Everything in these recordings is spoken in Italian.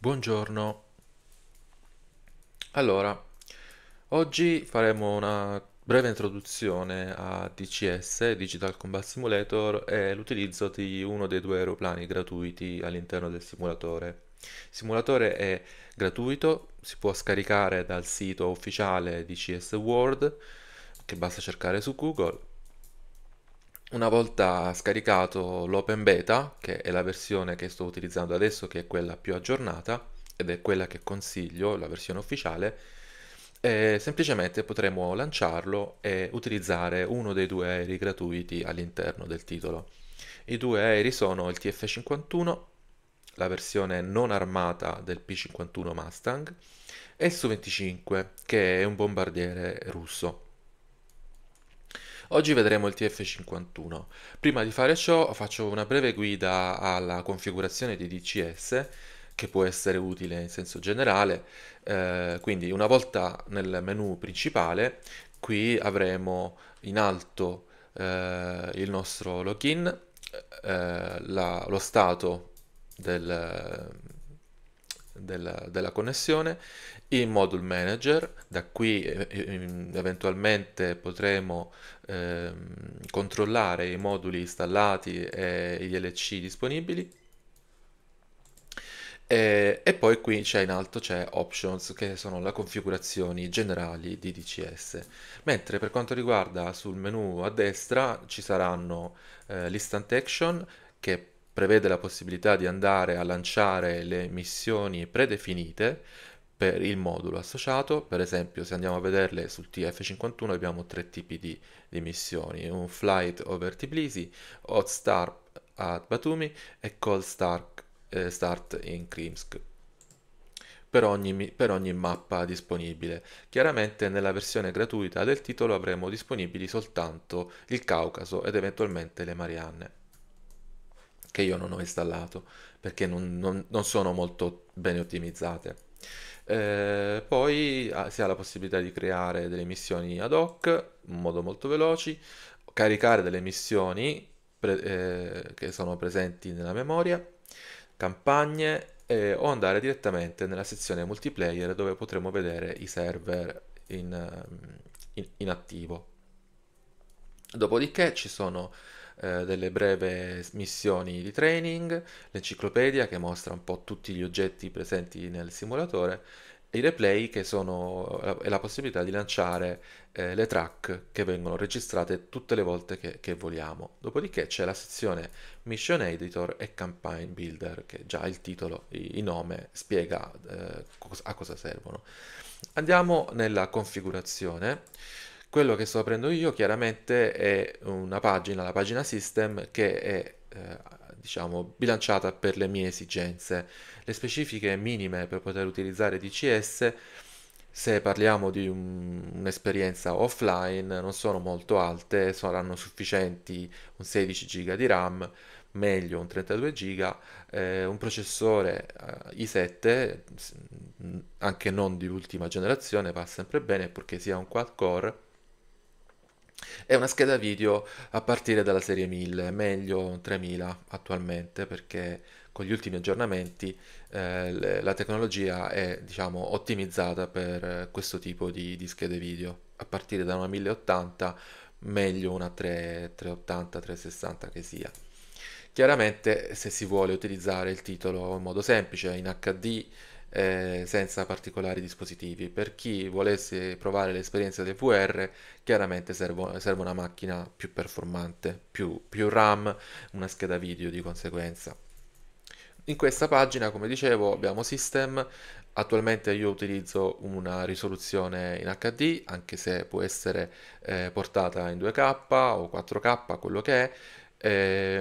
Buongiorno. Allora, oggi faremo una breve introduzione a DCS, Digital Combat Simulator, e l'utilizzo di uno dei due aeroplani gratuiti all'interno del simulatore. Il simulatore è gratuito, si può scaricare dal sito ufficiale di CS World, che basta cercare su Google, una volta scaricato l'open beta, che è la versione che sto utilizzando adesso, che è quella più aggiornata ed è quella che consiglio, la versione ufficiale, eh, semplicemente potremo lanciarlo e utilizzare uno dei due aerei gratuiti all'interno del titolo. I due aerei sono il TF51, la versione non armata del P51 Mustang, e il Su-25, che è un bombardiere russo. Oggi vedremo il TF51. Prima di fare ciò faccio una breve guida alla configurazione di DCS che può essere utile in senso generale, eh, quindi una volta nel menu principale qui avremo in alto eh, il nostro login, eh, la, lo stato del, della, della connessione in module manager, da qui eh, eh, eventualmente potremo ehm, controllare i moduli installati e gli LC disponibili. E, e poi qui c'è in alto c'è options che sono le configurazioni generali di DCS. Mentre per quanto riguarda sul menu a destra ci saranno eh, l'instant action che prevede la possibilità di andare a lanciare le missioni predefinite per il modulo associato, per esempio se andiamo a vederle sul TF51 abbiamo tre tipi di, di missioni, un flight over Tbilisi, hot start at Batumi e cold start, eh, start in Krimsk. Per ogni, per ogni, mappa disponibile. Chiaramente nella versione gratuita del titolo avremo disponibili soltanto il Caucaso ed eventualmente le Marianne, che io non ho installato perché non, non, non sono molto bene ottimizzate. Eh, poi ah, si ha la possibilità di creare delle missioni ad hoc in modo molto veloce, caricare delle missioni pre- eh, che sono presenti nella memoria, campagne eh, o andare direttamente nella sezione multiplayer dove potremo vedere i server in, ehm, in, in attivo. Dopodiché ci sono eh, delle breve missioni di training, l'enciclopedia che mostra un po' tutti gli oggetti presenti nel simulatore e i replay che sono la, la possibilità di lanciare eh, le track che vengono registrate tutte le volte che, che, vogliamo. Dopodiché c'è la sezione Mission Editor e Campaign Builder, che già il titolo, il nome spiega eh, a cosa servono. Andiamo nella configurazione. Quello che sto aprendo io chiaramente è una pagina, la pagina system, che è eh, diciamo bilanciata per le mie esigenze. Le specifiche minime per poter utilizzare DCS se parliamo di un'esperienza offline non sono molto alte, saranno sufficienti un 16 giga di RAM, meglio un 32 giga eh, un processore eh, i7, anche non di ultima generazione, va sempre bene purché sia un quad core è una scheda video a partire dalla serie 1000, meglio 3000 attualmente perché con gli ultimi aggiornamenti eh, la tecnologia è diciamo, ottimizzata per questo tipo di, di, schede video. A partire da una 1080 meglio una 3, 380, 360 che sia. Chiaramente se si vuole utilizzare il titolo in modo semplice, in HD, eh, senza particolari dispositivi. Per chi volesse provare l'esperienza del VR, chiaramente servo, serve una macchina più performante, più, più RAM, una scheda video di conseguenza. In questa pagina, come dicevo, abbiamo System, Attualmente io utilizzo una risoluzione in HD, anche se può essere eh, portata in 2K o 4K, quello che è,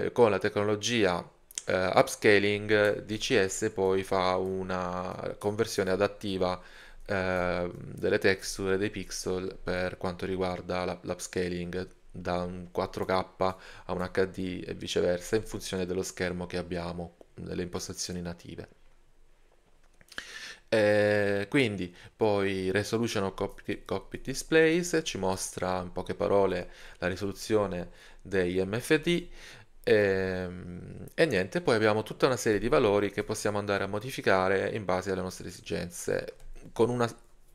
eh, con la tecnologia eh, upscaling DCS poi fa una conversione adattiva eh, delle texture, dei pixel per quanto riguarda l'upscaling da un 4K a un HD e viceversa in funzione dello schermo che abbiamo, nelle impostazioni native. E eh, quindi poi resolution o copy displays ci mostra in poche parole la risoluzione dei MFD e, ehm, e, niente, poi abbiamo tutta una serie di valori che possiamo andare a modificare in base alle nostre esigenze. Con, una,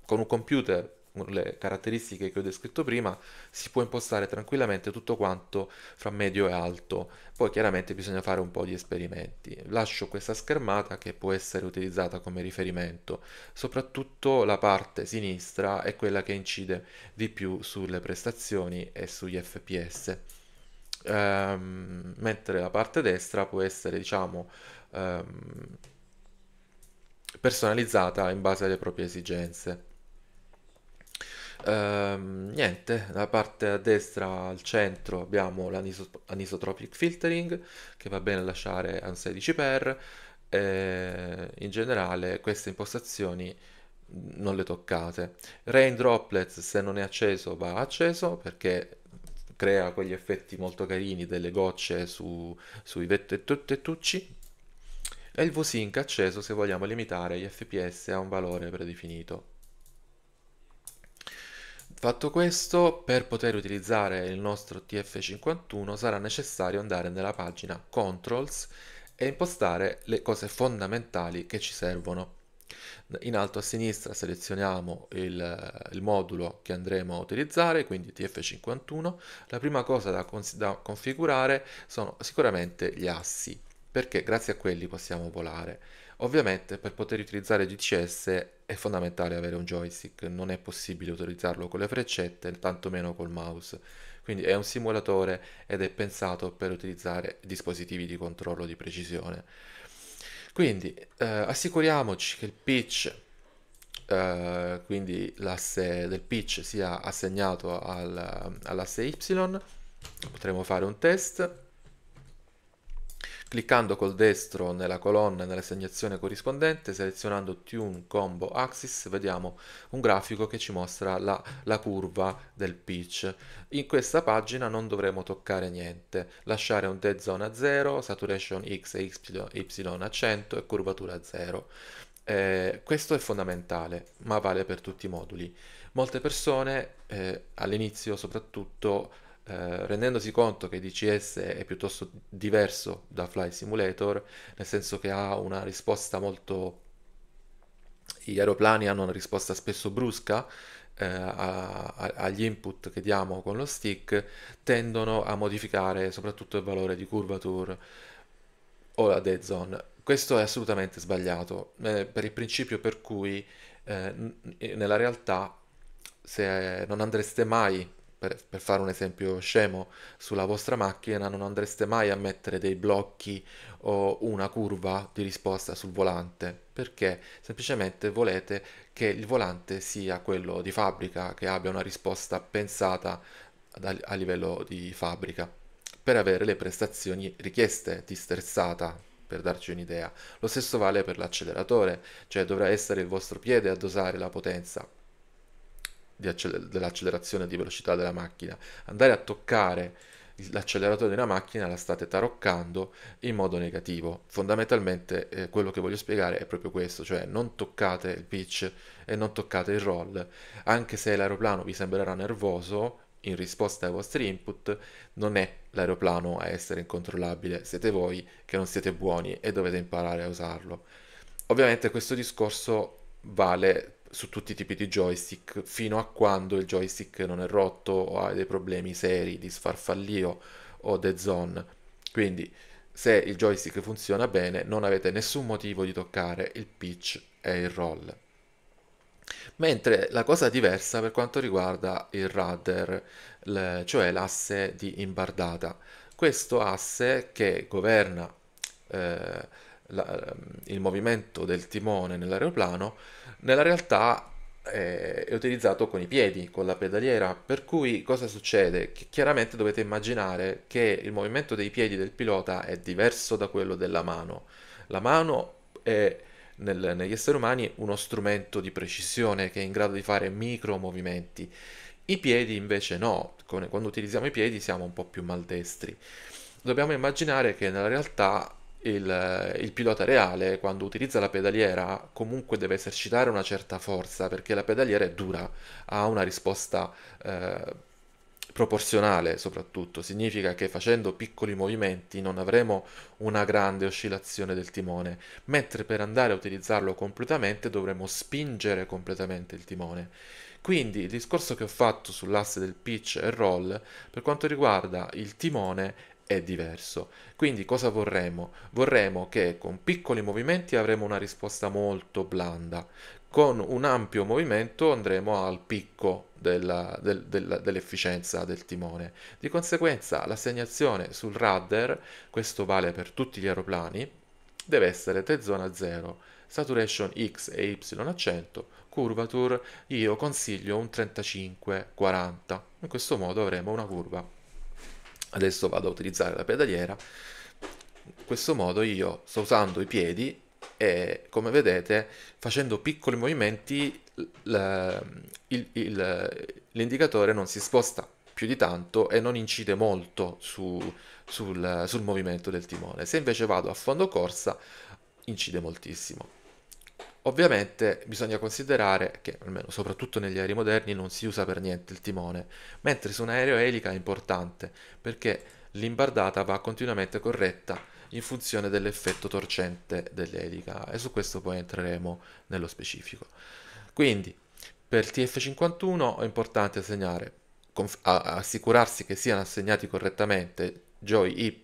con un computer, le caratteristiche che ho descritto prima, si può impostare tranquillamente tutto quanto fra medio e alto. Poi chiaramente bisogna fare un po' di esperimenti. Lascio questa schermata che può essere utilizzata come riferimento. Soprattutto la parte sinistra è quella che incide di più sulle prestazioni e sugli FPS ehm, mentre la parte destra può essere, diciamo, ehm, personalizzata in base alle proprie esigenze. Ehm, niente, da parte a destra al centro abbiamo l'anisotropic filtering che va bene lasciare a un 16x e eh, in generale queste impostazioni non le toccate. Rain Droplets se non è acceso va acceso perché crea quegli effetti molto carini delle gocce su, sui vettettucci e il VSync acceso se vogliamo limitare gli fps a un valore predefinito. Fatto questo, per poter utilizzare il nostro TF51 sarà necessario andare nella pagina Controls e impostare le cose fondamentali che ci servono in alto a sinistra selezioniamo il, il modulo che andremo a utilizzare, quindi TF51. La prima cosa da, da configurare sono sicuramente gli assi, perché grazie a quelli possiamo volare. Ovviamente per poter utilizzare DCS è fondamentale avere un joystick, non è possibile utilizzarlo con le freccette, tantomeno col mouse. Quindi è un simulatore ed è pensato per utilizzare dispositivi di controllo di precisione. Quindi eh, assicuriamoci che il pitch, eh, quindi l'asse del pitch sia assegnato al, all'asse y, potremo fare un test cliccando col destro nella colonna nell'assegnazione corrispondente, selezionando Tune Combo Axis, vediamo un grafico che ci mostra la, la curva del pitch. In questa pagina non dovremo toccare niente, lasciare un dead zone a 0, saturation X e Y a 100 e curvatura a 0. Eh, questo è fondamentale, ma vale per tutti i moduli. Molte persone, eh, all'inizio soprattutto, eh, rendendosi conto che DCS è piuttosto diverso da Flight Simulator, nel senso che ha una risposta molto... gli aeroplani hanno una risposta spesso brusca eh, a, a, agli input che diamo con lo stick, tendono a modificare soprattutto il valore di curvature o la dead zone. Questo è assolutamente sbagliato, eh, per il principio per cui eh, nella realtà se non andreste mai per, per, fare un esempio scemo, sulla vostra macchina non andreste mai a mettere dei blocchi o una curva di risposta sul volante, perché semplicemente volete che il volante sia quello di fabbrica, che abbia una risposta pensata da, a livello di fabbrica, per avere le prestazioni richieste di sterzata per darci un'idea. Lo stesso vale per l'acceleratore, cioè dovrà essere il vostro piede a dosare la potenza, acceler- dell'accelerazione di velocità della macchina, andare a toccare l'acceleratore di una macchina la state taroccando in modo negativo. Fondamentalmente eh, quello che voglio spiegare è proprio questo, cioè non toccate il pitch e non toccate il roll, anche se l'aeroplano vi sembrerà nervoso in risposta ai vostri input, non è l'aeroplano a essere incontrollabile, siete voi che non siete buoni e dovete imparare a usarlo. Ovviamente questo discorso vale su tutti i tipi di joystick fino a quando il joystick non è rotto o ha dei problemi seri di sfarfallio o dead zone. Quindi se il joystick funziona bene non avete nessun motivo di toccare il pitch e il roll. Mentre la cosa diversa per quanto riguarda il rudder, le, cioè l'asse di imbardata. Questo asse che governa eh, la, ehm, il movimento del timone nell'aeroplano, nella realtà eh, è utilizzato con i piedi, con la pedaliera, per cui cosa succede? Che chiaramente dovete immaginare che il movimento dei piedi del pilota è diverso da quello della mano. La mano è nel, negli esseri umani uno strumento di precisione che è in grado di fare micro movimenti. I piedi invece no, quando utilizziamo i piedi siamo un po' più maldestri. Dobbiamo immaginare che nella realtà il, il, pilota reale quando utilizza la pedaliera comunque deve esercitare una certa forza perché la pedaliera è dura, ha una risposta eh, proporzionale soprattutto, significa che facendo piccoli movimenti non avremo una grande oscillazione del timone, mentre per andare a utilizzarlo completamente dovremo spingere completamente il timone. Quindi il discorso che ho fatto sull'asse del pitch e roll per quanto riguarda il timone è diverso. Quindi cosa vorremmo? Vorremmo che con piccoli movimenti avremo una risposta molto blanda, con un ampio movimento andremo al picco della, del, della, dell'efficienza del timone. Di conseguenza l'assegnazione sul rudder, questo vale per tutti gli aeroplani, deve essere t zona 0, saturation X e Y a 100, curvature io consiglio un 35-40, in questo modo avremo una curva adesso vado a utilizzare la pedaliera in questo modo io sto usando i piedi e come vedete facendo piccoli movimenti l'indicatore non si sposta più di tanto e non incide molto su, sul, sul movimento del timone se invece vado a fondo corsa incide moltissimo Ovviamente bisogna considerare che, almeno soprattutto negli aerei moderni, non si usa per niente il timone, mentre su un aereo elica è importante perché l'imbardata va continuamente corretta in funzione dell'effetto torcente dell'elica e su questo poi entreremo nello specifico. Quindi per il TF51 è importante assegnare, assicurarsi che siano assegnati correttamente joy y,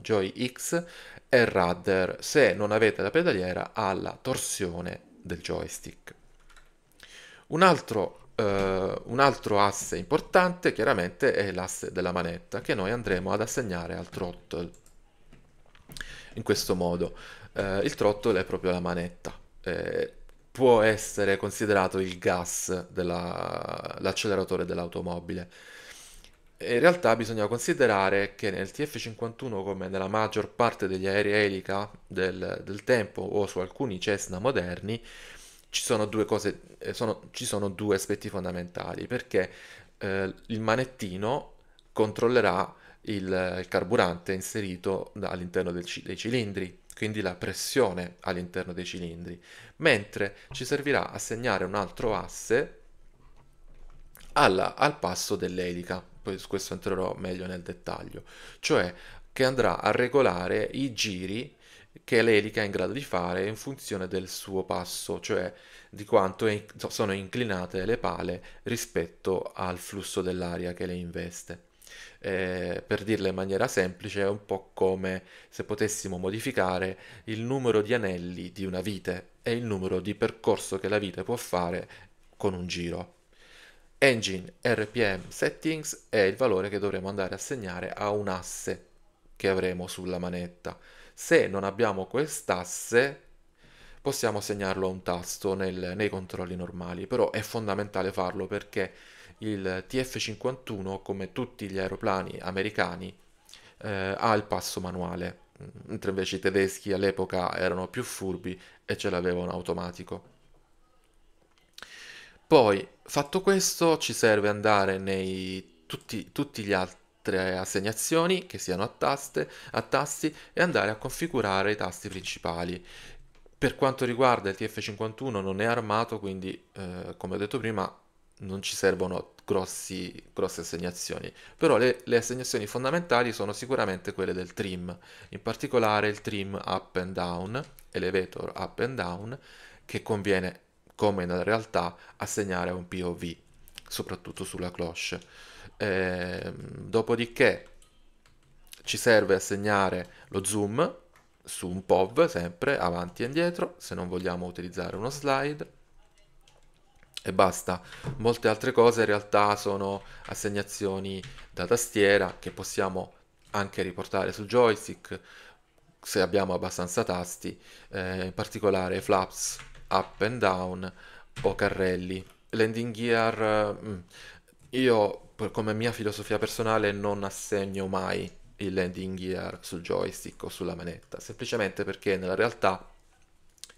joy x e rudder se non avete la pedaliera alla torsione del joystick. Un altro, eh, un altro asse importante chiaramente è l'asse della manetta che noi andremo ad assegnare al throttle. In questo modo eh, il throttle è proprio la manetta. Eh, può essere considerato il gas dell'acceleratore dell'automobile. In realtà bisogna considerare che nel TF-51, come nella maggior parte degli aerei elica del, del tempo o su alcuni Cessna moderni, ci sono due, cose, eh, sono, ci sono due aspetti fondamentali, perché eh, il manettino controllerà il, il carburante inserito all'interno del, dei cilindri, quindi la pressione all'interno dei cilindri, mentre ci servirà a segnare un altro asse alla, al passo dell'elica poi su questo entrerò meglio nel dettaglio, cioè che andrà a regolare i giri che l'elica è in grado di fare in funzione del suo passo, cioè di quanto in- sono inclinate le pale rispetto al flusso dell'aria che le investe. Eh, per dirla in maniera semplice, è un po' come se potessimo modificare il numero di anelli di una vite e il numero di percorso che la vite può fare con un giro engine rpm settings è il valore che dovremo andare a segnare a un asse che avremo sulla manetta. Se non abbiamo quest'asse possiamo segnarlo a un tasto nel, nei controlli normali, però è fondamentale farlo perché il TF51 come tutti gli aeroplani americani eh, ha il passo manuale mentre invece i tedeschi all'epoca erano più furbi e ce l'avevano automatico. Poi, fatto questo, ci serve andare nei tutti, tutti gli altri assegnazioni che siano a, taste, a tasti e andare a configurare i tasti principali per quanto riguarda il TF51 non è armato, quindi eh, come ho detto prima non ci servono grossi, grosse assegnazioni, però le, le, assegnazioni fondamentali sono sicuramente quelle del trim, in particolare il trim up and down, elevator up and down, che conviene come nella realtà assegnare a un POV, soprattutto sulla cloche. Eh, dopodiché ci serve assegnare lo zoom su un POV, sempre avanti e indietro, se non vogliamo utilizzare uno slide e basta. Molte altre cose in realtà sono assegnazioni da tastiera che possiamo anche riportare sul joystick se abbiamo abbastanza tasti, eh, in particolare i flaps up and down o carrelli. Landing gear, mm, io come mia filosofia personale non assegno mai il landing gear sul joystick o sulla manetta, semplicemente perché nella realtà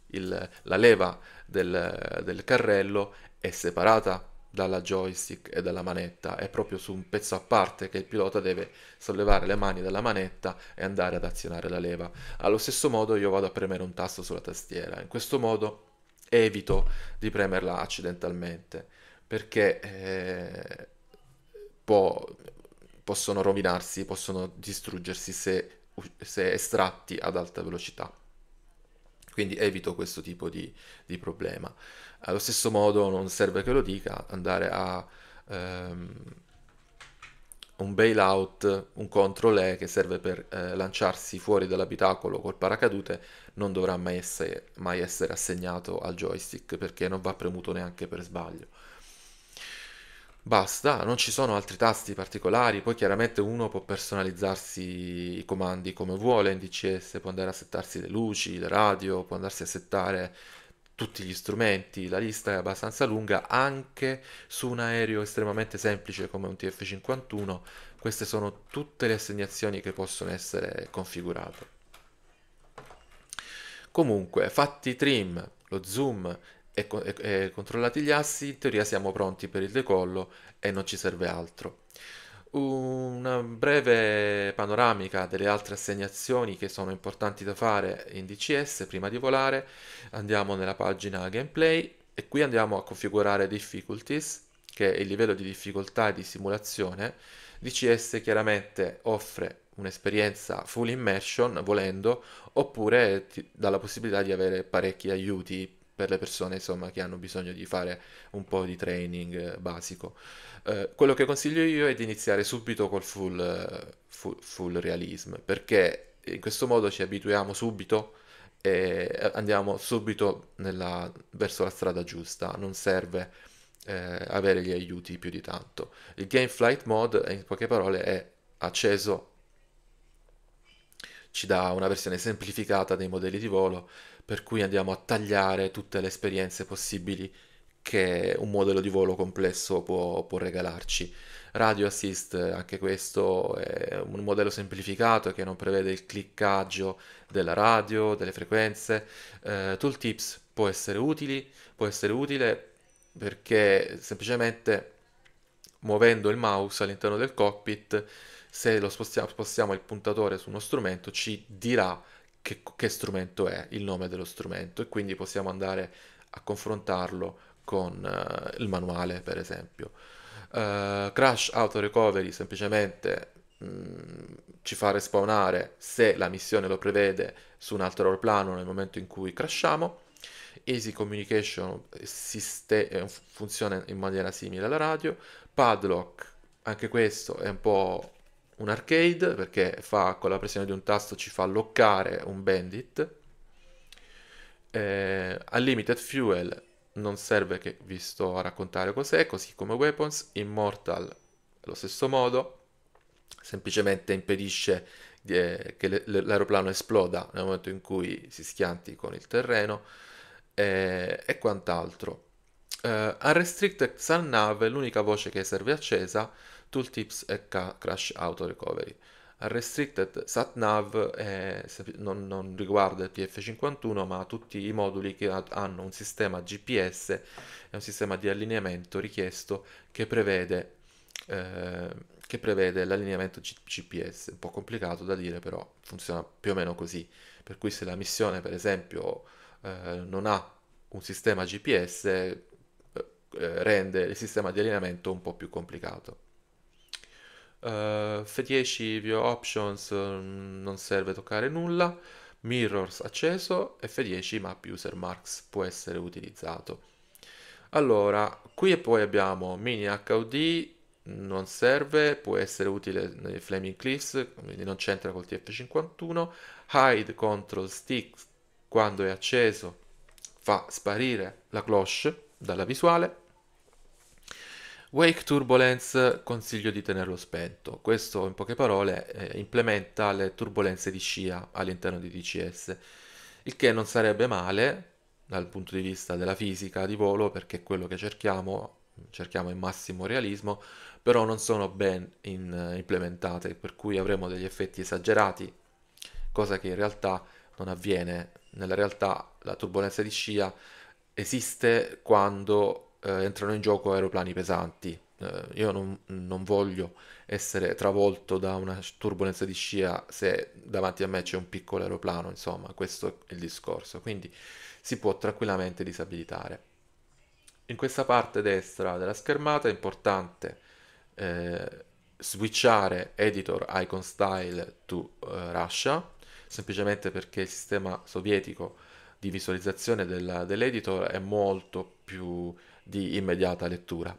il, la leva del, del carrello è separata dalla joystick e dalla manetta, è proprio su un pezzo a parte che il pilota deve sollevare le mani dalla manetta e andare ad azionare la leva. Allo stesso modo io vado a premere un tasto sulla tastiera, in questo modo evito di premerla accidentalmente perché eh, può, possono rovinarsi, possono distruggersi se, se, estratti ad alta velocità. Quindi evito questo tipo di, di, problema. Allo stesso modo non serve che lo dica, andare a... Ehm, un bailout, un control E che serve per eh, lanciarsi fuori dall'abitacolo col paracadute, non dovrà mai essere, mai essere assegnato al joystick perché non va premuto neanche per sbaglio. Basta, non ci sono altri tasti particolari, poi chiaramente uno può personalizzarsi i comandi come vuole in DCS, può andare a settarsi le luci, le radio, può andarsi a settare tutti gli strumenti, la lista è abbastanza lunga, anche su un aereo estremamente semplice come un TF51, queste sono tutte le assegnazioni che possono essere configurate. Comunque, fatti i trim, lo zoom e, e, e controllati gli assi, in teoria siamo pronti per il decollo e non ci serve altro. Una breve panoramica delle altre assegnazioni che sono importanti da fare in DCS prima di volare. Andiamo nella pagina gameplay e qui andiamo a configurare difficulties, che è il livello di difficoltà di simulazione. DCS chiaramente offre un'esperienza full immersion volendo oppure ti dà la possibilità di avere parecchi aiuti per le persone insomma, che hanno bisogno di fare un po' di training eh, basico. Eh, quello che consiglio io è di iniziare subito col full, eh, full, full realism, perché in questo modo ci abituiamo subito e andiamo subito nella, verso la strada giusta, non serve eh, avere gli aiuti più di tanto. Il Game Flight Mode, in poche parole, è acceso, ci dà una versione semplificata dei modelli di volo per cui andiamo a tagliare tutte le esperienze possibili che un modello di volo complesso può, può regalarci. Radio Assist, eh, anche questo è un modello semplificato che non prevede il cliccaggio della radio, delle frequenze. Eh, tooltips può essere, utili, può essere utile perché semplicemente muovendo il mouse all'interno del cockpit, se lo spostiamo, spostiamo il puntatore su uno strumento, ci dirà che, che strumento è, il nome dello strumento e quindi possiamo andare a confrontarlo con uh, il manuale per esempio. Uh, Crash Auto Recovery semplicemente mh, mm, ci fa respawnare se la missione lo prevede su un altro aeroplano nel momento in cui crashiamo. Easy Communication eh, siste- funziona in maniera simile alla radio. Padlock, anche questo è un po' un arcade perché fa, con la pressione di un tasto ci fa loccare un bandit. Eh, Unlimited Fuel non serve che vi sto a raccontare cos'è, così come Weapons, Immortal allo stesso modo, semplicemente impedisce eh, che le, l'aeroplano esploda nel momento in cui si schianti con il terreno eh, e quant'altro. Uh, Unrestricted Sun Nav, l'unica voce che serve accesa, tooltips e crash auto recovery. Al restricted SatNav è, eh, non, non, riguarda il PF51 ma tutti i moduli che hanno un sistema GPS e un sistema di allineamento richiesto che prevede, eh, che prevede l'allineamento G- GPS. Un po' complicato da dire però funziona più o meno così. Per cui se la missione per esempio eh, non ha un sistema GPS eh, rende il sistema di allineamento un po' più complicato. Uh, F10 view options mm, non serve toccare nulla, mirrors acceso, F10 map user marks può essere utilizzato. Allora, qui e poi abbiamo mini HUD, non serve, può essere utile nei Flaming Cliffs, quindi non c'entra col TF51, hide control stick quando è acceso fa sparire la cloche dalla visuale Wake Turbulence consiglio di tenerlo spento. Questo in poche parole eh, implementa le turbulenze di scia all'interno di DCS, il che non sarebbe male dal punto di vista della fisica di volo perché è quello che cerchiamo, cerchiamo il massimo realismo, però non sono ben in, eh, implementate, per cui avremo degli effetti esagerati, cosa che in realtà non avviene. Nella realtà la turbulenza di scia esiste quando eh, entrano in gioco aeroplani pesanti. Eh, io non, non, voglio essere travolto da una turbolenza di scia se davanti a me c'è un piccolo aeroplano, insomma, questo è il discorso. Quindi si può tranquillamente disabilitare. In questa parte destra della schermata è importante eh, switchare editor icon style to uh, Russia, semplicemente perché il sistema sovietico di visualizzazione della, dell'editor è molto più di immediata lettura.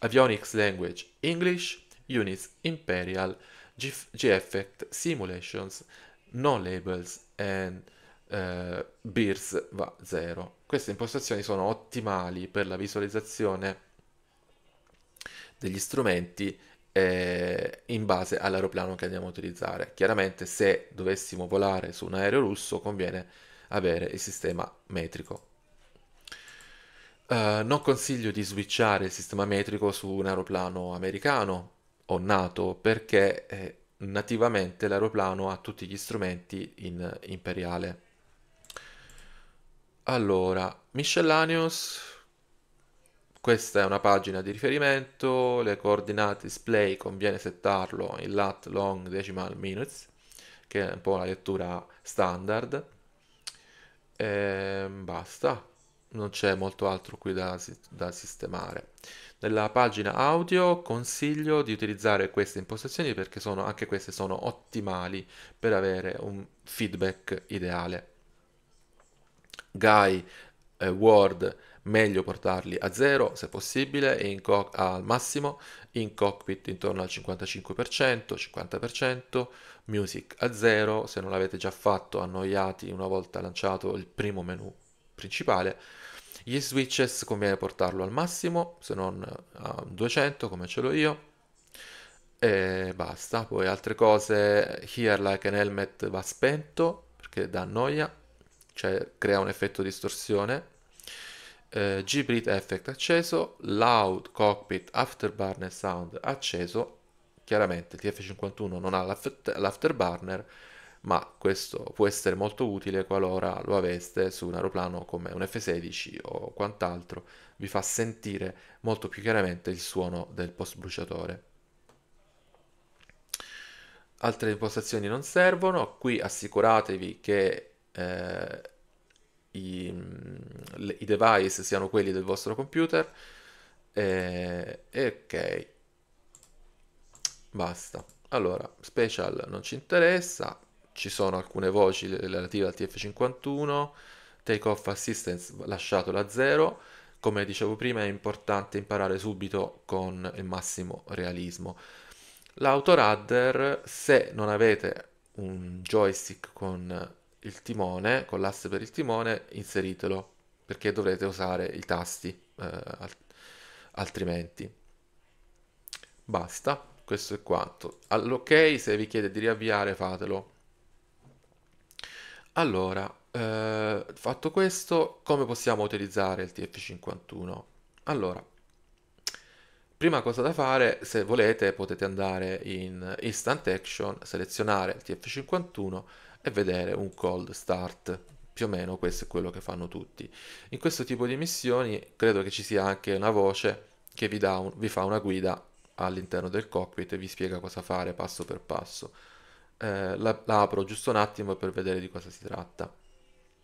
Avionics Language English, Units Imperial, G-Effect Simulations, No Labels and eh, Beers va 0. Queste impostazioni sono ottimali per la visualizzazione degli strumenti eh, in base all'aeroplano che andiamo a utilizzare. Chiaramente se dovessimo volare su un aereo russo conviene avere il sistema metrico. Eh, non consiglio di switchare il sistema metrico su un aeroplano americano o NATO perché eh, nativamente l'aeroplano ha tutti gli strumenti in imperiale. Allora, miscellaneous, questa è una pagina di riferimento, le coordinate display conviene settarlo in lat long decimal minutes, che è un po' la lettura standard. E ehm, basta non c'è molto altro qui da, da, sistemare. Nella pagina audio consiglio di utilizzare queste impostazioni perché sono, anche queste sono ottimali per avere un feedback ideale. Guy, eh, Word, meglio portarli a zero se possibile e co- al massimo, in cockpit intorno al 55%, 50%, music a zero se non l'avete già fatto annoiati una volta lanciato il primo menu principale. Gli switches conviene portarlo al massimo, se non eh, a 200 come ce l'ho io. E basta, poi altre cose, here like an helmet va spento perché dà noia, cioè crea un effetto distorsione. Eh, G-Brit Effect acceso, Loud Cockpit Afterburner Sound acceso, chiaramente il TF51 non ha l'afterburner, ma questo può essere molto utile qualora lo aveste su un aeroplano come un F-16 o quant'altro, vi fa sentire molto più chiaramente il suono del post bruciatore. Altre impostazioni non servono, qui assicuratevi che eh, i, i, device siano quelli del vostro computer e, eh, e ok, basta. Allora, special non ci interessa, ci sono alcune voci relative al TF51, takeoff assistance lasciato da zero, come dicevo prima è importante imparare subito con il massimo realismo. L'autoradder, se non avete un joystick con il timone, con l'asse per il timone, inseritelo, perché dovrete usare i tasti eh, altrimenti. Basta, questo è quanto. All'ok se vi chiede di riavviare fatelo. Allora, eh, fatto questo, come possiamo utilizzare il TF51? Allora, prima cosa da fare, se volete potete andare in Instant Action, selezionare il TF51 e vedere un cold start. Più o meno questo è quello che fanno tutti. In questo tipo di missioni credo che ci sia anche una voce che vi, un, vi fa una guida all'interno del cockpit e vi spiega cosa fare passo per passo eh, la, la apro giusto un attimo per vedere di cosa si tratta.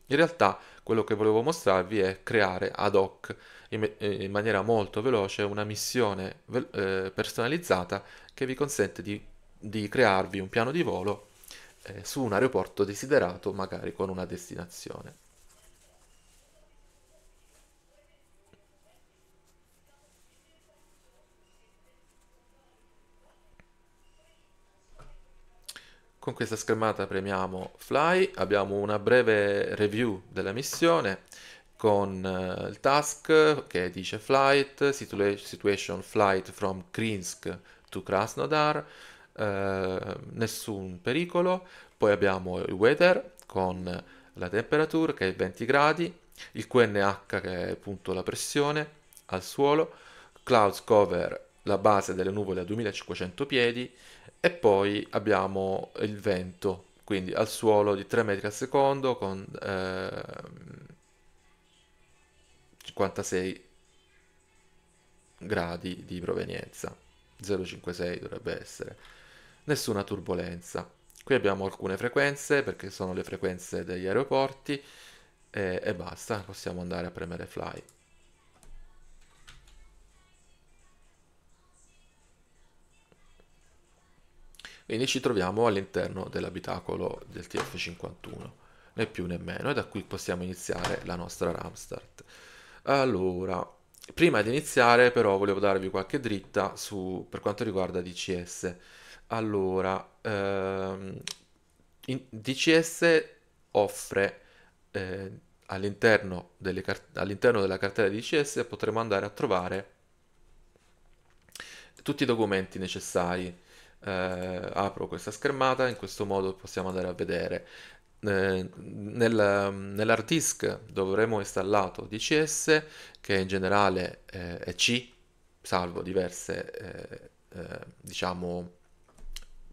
In realtà quello che volevo mostrarvi è creare ad hoc in, eh, maniera molto veloce una missione eh, personalizzata che vi consente di, di, crearvi un piano di volo eh, su un aeroporto desiderato magari con una destinazione. Con questa schermata premiamo Fly, abbiamo una breve review della missione con uh, il task che dice Flight, situa- Situation Flight from Krinsk to Krasnodar, uh, nessun pericolo, poi abbiamo il Weather con la temperatura che è 20 gradi, il QNH che è appunto la pressione al suolo, Clouds Cover la base delle nuvole a 2500 piedi, e poi abbiamo il vento, quindi al suolo di 3 metri al secondo con eh, 56 gradi di provenienza, 0,56 dovrebbe essere. Nessuna turbolenza. Qui abbiamo alcune frequenze perché sono le frequenze degli aeroporti eh, e basta, possiamo andare a premere fly. e noi ci troviamo all'interno dell'abitacolo del TF51, né più né meno, e da qui possiamo iniziare la nostra RAM start. Allora, prima di iniziare però volevo darvi qualche dritta su, per quanto riguarda DCS. Allora, ehm, DCS offre eh, all'interno, all della cartella DCS potremo andare a trovare tutti i documenti necessari eh, apro questa schermata, in questo modo possiamo andare a vedere. Eh, nel, nell'hard disk dove avremo installato DCS, che in generale eh, è C, salvo diverse eh, eh, diciamo,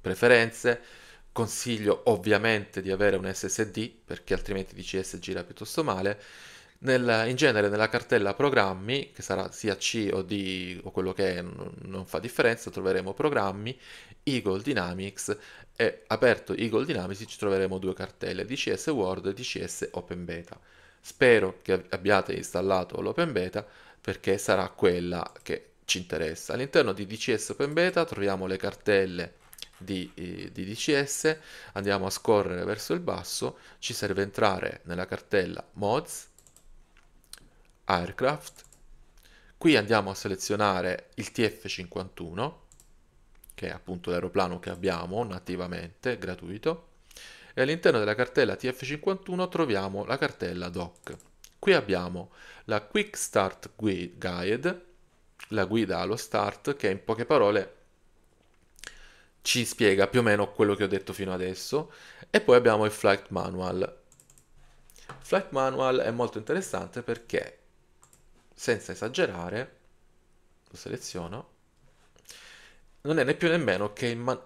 preferenze, consiglio ovviamente di avere un SSD perché altrimenti DCS gira piuttosto male nel, in genere nella cartella programmi, che sarà sia C o D o quello che è, n- non fa differenza, troveremo programmi, Eagle Dynamics e aperto Eagle Dynamics ci troveremo due cartelle, DCS Word e DCS Open Beta. Spero che abbiate installato l'Open Beta perché sarà quella che ci interessa. All'interno di DCS Open Beta troviamo le cartelle di, eh, di, DCS, andiamo a scorrere verso il basso, ci serve entrare nella cartella Mods, aircraft, qui andiamo a selezionare il TF51, che è appunto l'aeroplano che abbiamo nativamente, gratuito, e all'interno della cartella TF51 troviamo la cartella doc. Qui abbiamo la Quick Start Guide, la guida allo start, che in poche parole ci spiega più o meno quello che ho detto fino adesso, e poi abbiamo il Flight Manual. Flight Manual è molto interessante perché senza esagerare, lo seleziono, non è né più né meno che il, man-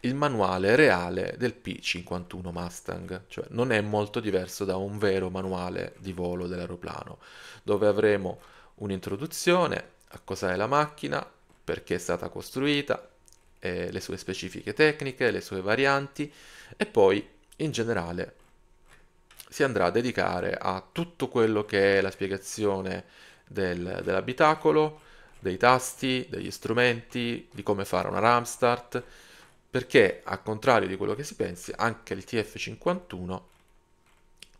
il manuale reale del P-51 Mustang, cioè non è molto diverso da un vero manuale di volo dell'aeroplano, dove avremo un'introduzione a cosa è la macchina, perché è stata costruita, eh, le sue specifiche tecniche, le sue varianti e poi in generale si andrà a dedicare a tutto quello che è la spiegazione del, dell'abitacolo, dei tasti, degli strumenti, di come fare una Ramstart, perché a contrario di quello che si pensi, anche il TF51,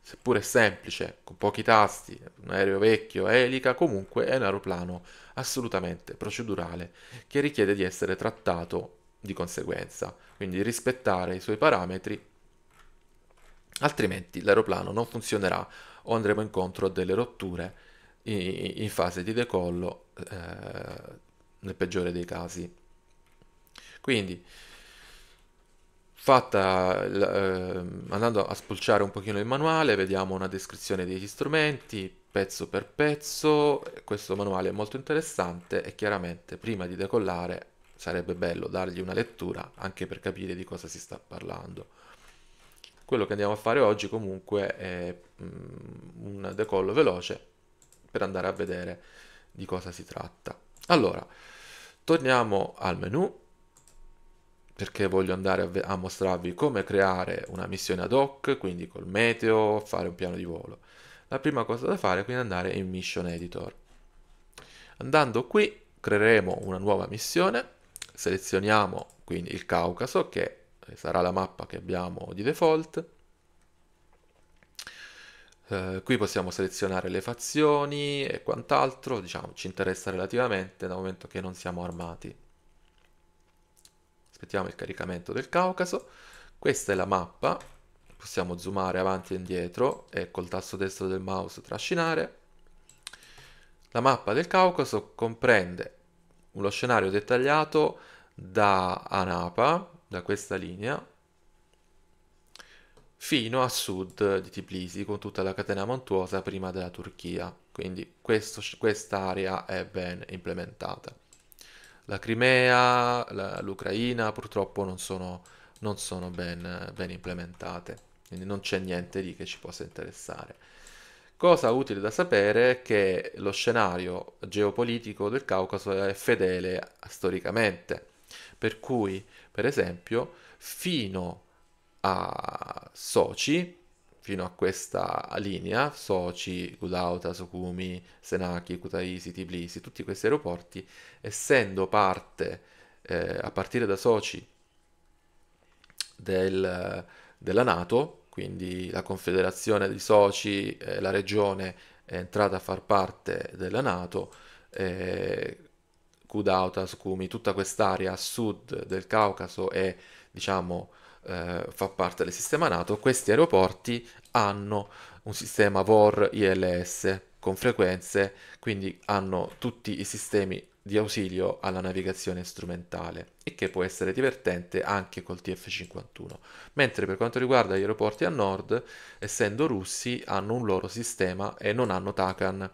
seppur è semplice, con pochi tasti, un aereo vecchio, elica, comunque è un aeroplano assolutamente procedurale che richiede di essere trattato di conseguenza, quindi rispettare i suoi parametri, altrimenti l'aeroplano non funzionerà o andremo incontro a delle rotture in fase di decollo eh, nel peggiore dei casi. Quindi, fatta, eh, andando a spulciare un pochino il manuale, vediamo una descrizione degli strumenti, pezzo per pezzo, questo manuale è molto interessante e chiaramente prima di decollare sarebbe bello dargli una lettura anche per capire di cosa si sta parlando. Quello che andiamo a fare oggi comunque è mh, mm, un decollo veloce per andare a vedere di cosa si tratta. Allora, torniamo al menu perché voglio andare a, ve- a, mostrarvi come creare una missione ad hoc, quindi col meteo, fare un piano di volo. La prima cosa da fare è quindi andare in Mission Editor. Andando qui creeremo una nuova missione, selezioniamo quindi il Caucaso che sarà la mappa che abbiamo di default eh, qui possiamo selezionare le fazioni e quant'altro, diciamo, ci interessa relativamente dal momento che non siamo armati. Aspettiamo il caricamento del Caucaso. Questa è la mappa, possiamo zoomare avanti e indietro e col tasto destro del mouse trascinare. La mappa del Caucaso comprende uno scenario dettagliato da Anapa, da questa linea, fino a sud di Tbilisi con tutta la catena montuosa prima della Turchia. Quindi questa area è ben implementata. La Crimea, l'Ucraina purtroppo non sono, non sono ben, ben implementate, quindi non c'è niente lì che ci possa interessare. Cosa utile da sapere è che lo scenario geopolitico del Caucaso è fedele storicamente, per cui, per esempio, fino a Sochi, fino a questa linea, Sochi, Gudauta, Sokumi, Senaki, Kutaisi, Tbilisi, tutti questi aeroporti, essendo parte, eh, a partire da Sochi, del, della Nato, quindi la Confederazione di Sochi, eh, la regione è entrata a far parte della Nato, eh, Kudauta, Sukumi, tutta quest'area a sud del Caucaso è, diciamo, eh, fa parte del sistema NATO, questi aeroporti hanno un sistema VOR ILS con frequenze, quindi hanno tutti i sistemi di ausilio alla navigazione strumentale e che può essere divertente anche col TF51. Mentre per quanto riguarda gli aeroporti a nord, essendo russi, hanno un loro sistema e non hanno TACAN.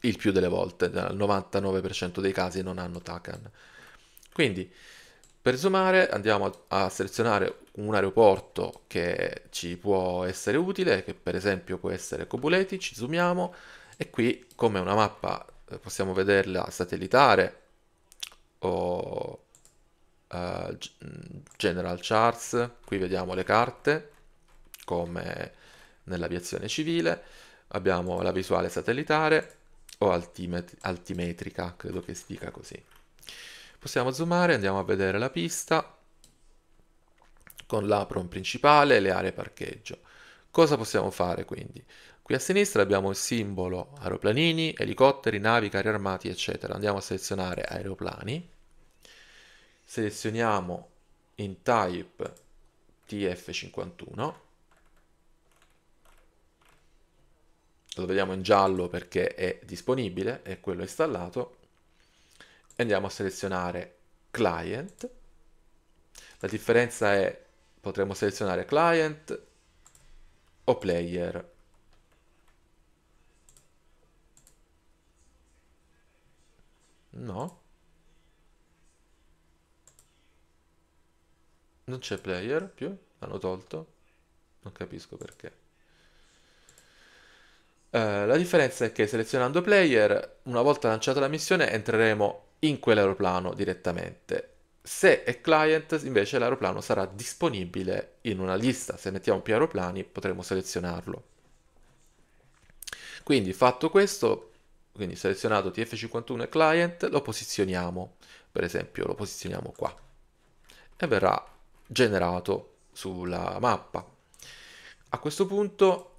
Il più delle volte, nel 99% dei casi non hanno TACAN. Quindi per zoomare andiamo a, selezionare un aeroporto che ci può essere utile, che per esempio può essere Cobuleti, ci zoomiamo e qui come una mappa eh, possiamo vederla satellitare o uh, General Charts, qui vediamo le carte come nell'aviazione civile, abbiamo la visuale satellitare o altimet altimetrica, credo che si dica così. Possiamo zoomare, andiamo a vedere la pista con l'apron principale e le aree parcheggio. Cosa possiamo fare quindi? Qui a sinistra abbiamo il simbolo aeroplanini, elicotteri, navi, carri armati, eccetera. Andiamo a selezionare aeroplani, selezioniamo in type TF51, lo vediamo in giallo perché è disponibile, è quello installato, andiamo a selezionare client. La differenza è potremmo selezionare client o player. No. Non c'è player più? L'hanno tolto? Non capisco perché. Uh, la differenza è che selezionando player, una volta lanciata la missione, entreremo in quell'aeroplano direttamente. Se è client, invece, l'aeroplano sarà disponibile in una lista. Se mettiamo più aeroplani, potremo selezionarlo. Quindi, fatto questo, quindi selezionato TF51 e client, lo posizioniamo. Per esempio, lo posizioniamo qua. E verrà generato sulla mappa. A questo punto,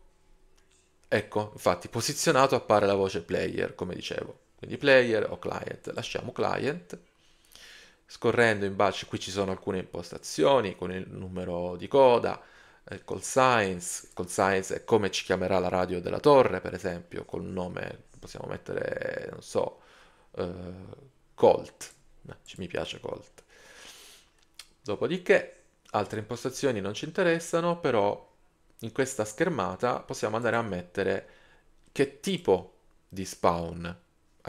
ecco, infatti, posizionato appare la voce player, come dicevo quindi player o client. Lasciamo client, scorrendo in basso qui ci sono alcune impostazioni con il numero di coda, il eh, call science, call science è come ci chiamerà la radio della torre per esempio, col nome possiamo mettere, non so, eh, Colt, no, eh, mi piace Colt. Dopodiché altre impostazioni non ci interessano, però in questa schermata possiamo andare a mettere che tipo di spawn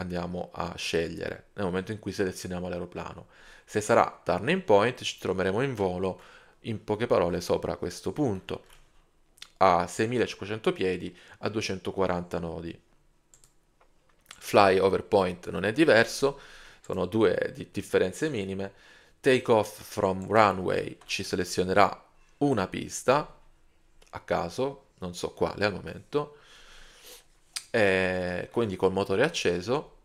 andiamo a scegliere nel momento in cui selezioniamo l'aeroplano. Se sarà turning point ci troveremo in volo in poche parole sopra questo punto a 6500 piedi a 240 nodi. Fly over point non è diverso, sono due di differenze minime. Take off from runway ci selezionerà una pista a caso, non so quale al momento eh, quindi col motore acceso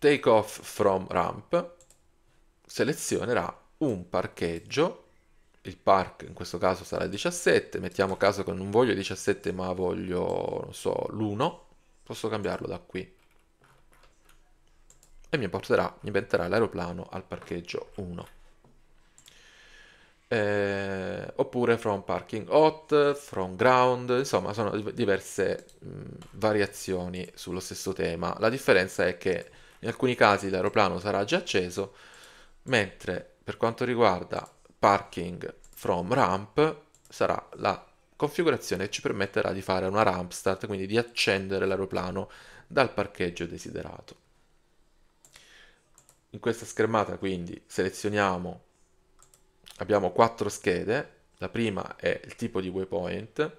take off from ramp selezionerà un parcheggio il park in questo caso sarà il 17 mettiamo caso che non voglio il 17 ma voglio non so l'1 posso cambiarlo da qui e mi porterà mi inventerà l'aeroplano al parcheggio 1 eh, oppure from parking hot, from ground, insomma sono diverse mh, variazioni sullo stesso tema. La differenza è che in alcuni casi l'aeroplano sarà già acceso, mentre per quanto riguarda parking from ramp sarà la configurazione che ci permetterà di fare una ramp start, quindi di accendere l'aeroplano dal parcheggio desiderato. In questa schermata quindi selezioniamo abbiamo quattro schede, la prima è il tipo di waypoint,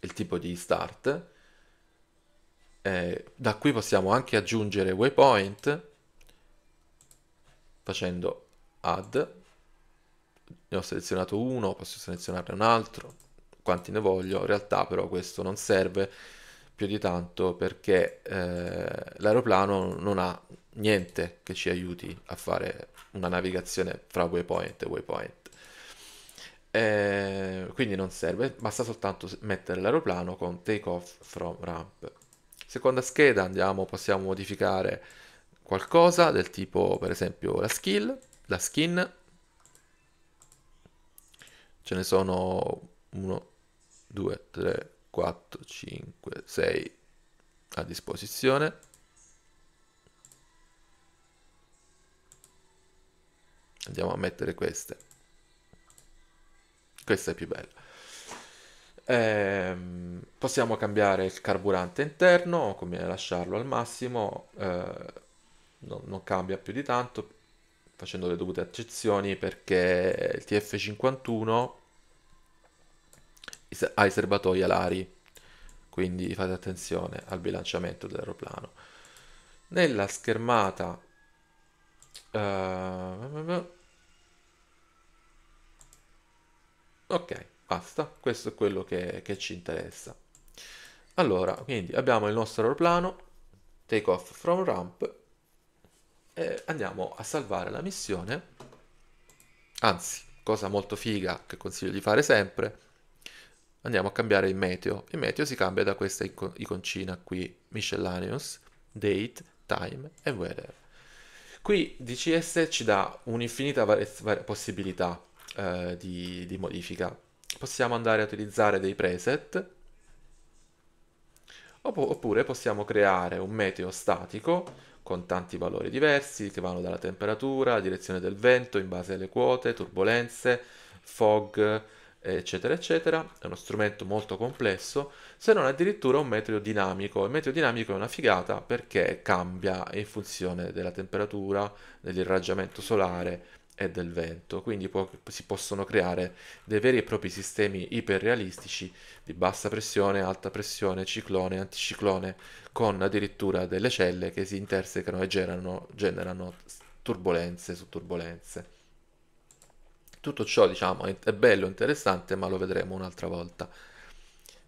il tipo di start, eh, da qui possiamo anche aggiungere waypoint facendo add, ne ho selezionato uno, posso selezionarne un altro, quanti ne voglio, in realtà però questo non serve più di tanto perché eh, l'aeroplano non ha niente che ci aiuti a fare una navigazione fra waypoint e waypoint. E eh, quindi non serve, basta soltanto mettere l'aeroplano con take off from ramp. Seconda scheda andiamo, possiamo modificare qualcosa del tipo per esempio la skill, la skin. Ce ne sono 1, 2, 3, 4, 5, 6 a disposizione andiamo a mettere queste questa è più bella eh, possiamo cambiare il carburante interno conviene lasciarlo al massimo eh, no, non cambia più di tanto facendo le dovute accezioni perché il TF51 ha i serbatoi alari quindi fate attenzione al bilanciamento dell'aeroplano nella schermata Uh, ok, basta. Questo è quello che, che ci interessa. Allora, quindi abbiamo il nostro aeroplano, take off from ramp, e andiamo a salvare la missione. Anzi, cosa molto figa che consiglio di fare sempre, andiamo a cambiare il meteo. Il meteo si cambia da questa iconcina qui, miscellaneous, date, time e weather. Qui DCS ci dà un'infinita possibilità eh, di, di modifica. Possiamo andare a utilizzare dei preset, oppure possiamo creare un meteo statico con tanti valori diversi che vanno dalla temperatura, direzione del vento in base alle quote, turbulenze, fog, eccetera, eccetera. È uno strumento molto complesso se non addirittura un meteo dinamico. Il meteo dinamico è una figata perché cambia in funzione della temperatura, dell'irraggiamento solare e del vento, quindi può, si possono creare dei veri e propri sistemi iperrealistici di bassa pressione, alta pressione, ciclone, anticiclone, con addirittura delle celle che si intersecano e generano, generano turbolenze su turbulenze. Tutto ciò, diciamo, è bello, interessante, ma lo vedremo un'altra volta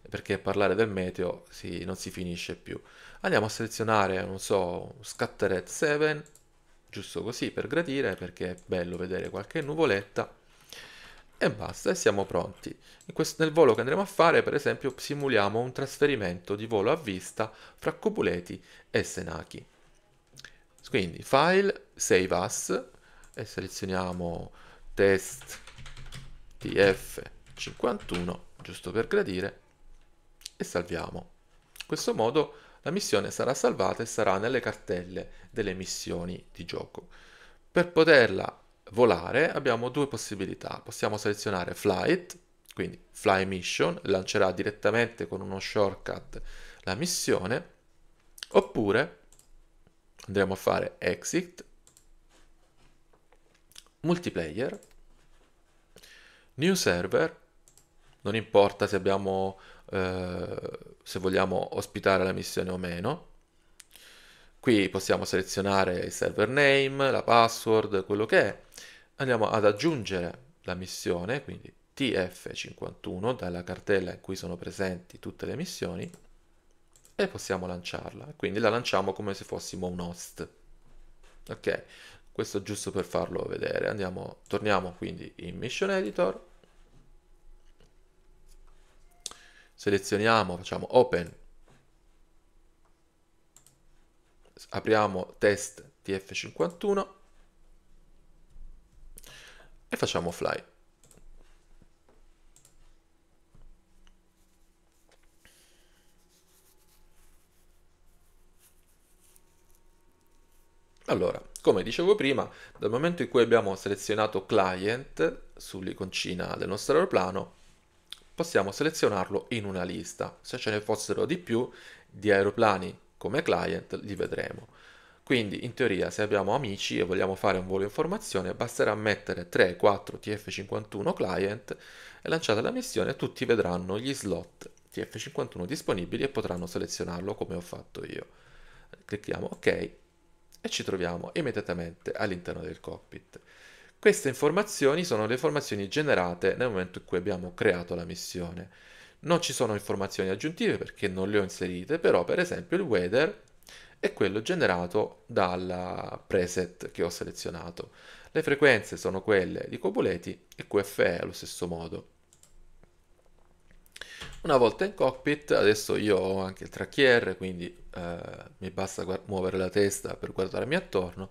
perché parlare del meteo sì, non si finisce più. Andiamo a selezionare, non so, Scattered 7, giusto così per gradire, perché è bello vedere qualche nuvoletta. E basta, e siamo pronti. Questo, nel volo che andremo a fare, per esempio, simuliamo un trasferimento di volo a vista fra Copuleti e Senaki. Quindi, File, Save As, e selezioniamo Test TF51, giusto per gradire, e salviamo. In questo modo la missione sarà salvata e sarà nelle cartelle delle missioni di gioco. Per poterla volare abbiamo due possibilità. Possiamo selezionare Flight, quindi Fly Mission, lancerà direttamente con uno shortcut la missione, oppure andremo a fare Exit, Multiplayer, New Server, non importa se abbiamo eh, se vogliamo ospitare la missione o meno. Qui possiamo selezionare il server name, la password, quello che è. Andiamo ad aggiungere la missione, quindi TF51 dalla cartella in cui sono presenti tutte le missioni e possiamo lanciarla. Quindi la lanciamo come se fossimo un host. Ok, questo giusto per farlo vedere. Andiamo, torniamo quindi in Mission Editor selezioniamo, facciamo open, apriamo test tf51 e facciamo fly. Allora, come dicevo prima, dal momento in cui abbiamo selezionato client sull'iconcina del nostro aeroplano, possiamo selezionarlo in una lista. Se ce ne fossero di più di aeroplani come client li vedremo. Quindi in teoria se abbiamo amici e vogliamo fare un volo in formazione basterà mettere 3, 4 TF51 client e lanciata la missione tutti vedranno gli slot TF51 disponibili e potranno selezionarlo come ho fatto io. Clicchiamo ok e ci troviamo immediatamente all'interno del cockpit. Queste informazioni sono le informazioni generate nel momento in cui abbiamo creato la missione. Non ci sono informazioni aggiuntive perché non le ho inserite, però per esempio il weather è quello generato dal preset che ho selezionato. Le frequenze sono quelle di Copuleti e QFE allo stesso modo. Una volta in cockpit, adesso io ho anche il tracchier, quindi eh, mi basta muovere la testa per guardarmi attorno,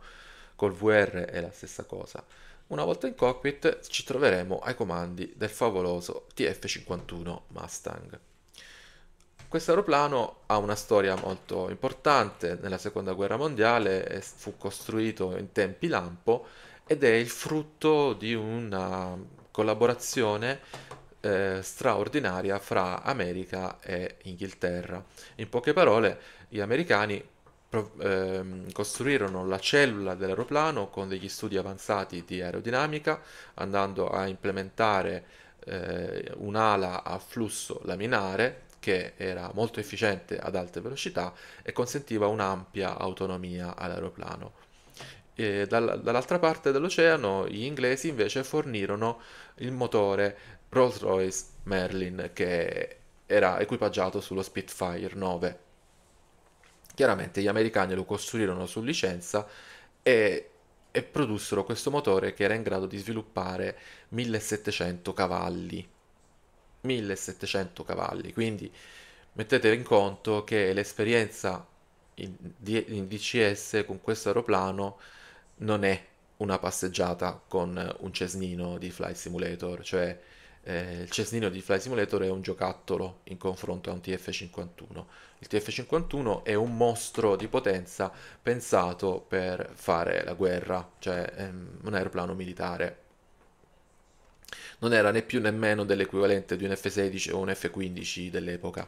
col VR è la stessa cosa. Una volta in cockpit ci troveremo ai comandi del favoloso TF-51 Mustang. Questo aeroplano ha una storia molto importante, nella seconda guerra mondiale fu costruito in tempi lampo ed è il frutto di una collaborazione eh, straordinaria fra America e Inghilterra. In poche parole, gli americani Ehm, costruirono la cellula dell'aeroplano con degli studi avanzati di aerodinamica, andando a implementare eh, un'ala a flusso laminare che era molto efficiente ad alte velocità e consentiva un'ampia autonomia all'aeroplano. E dall'altra parte dell'oceano gli inglesi invece fornirono il motore Rolls-Royce Merlin che era equipaggiato sullo Spitfire 9. Chiaramente gli americani lo costruirono su licenza e, e produssero questo motore che era in grado di sviluppare 1700 cavalli. 1700 cavalli, quindi mettete in conto che l'esperienza in, in DCS con questo aeroplano non è una passeggiata con un cesnino di Flight Simulator, cioè eh, il cestino di Fly Simulator è un giocattolo in confronto a un TF51. Il TF51 è un mostro di potenza pensato per fare la guerra, cioè ehm, un aeroplano militare. Non era né più né meno dell'equivalente di un F16 o un F15 dell'epoca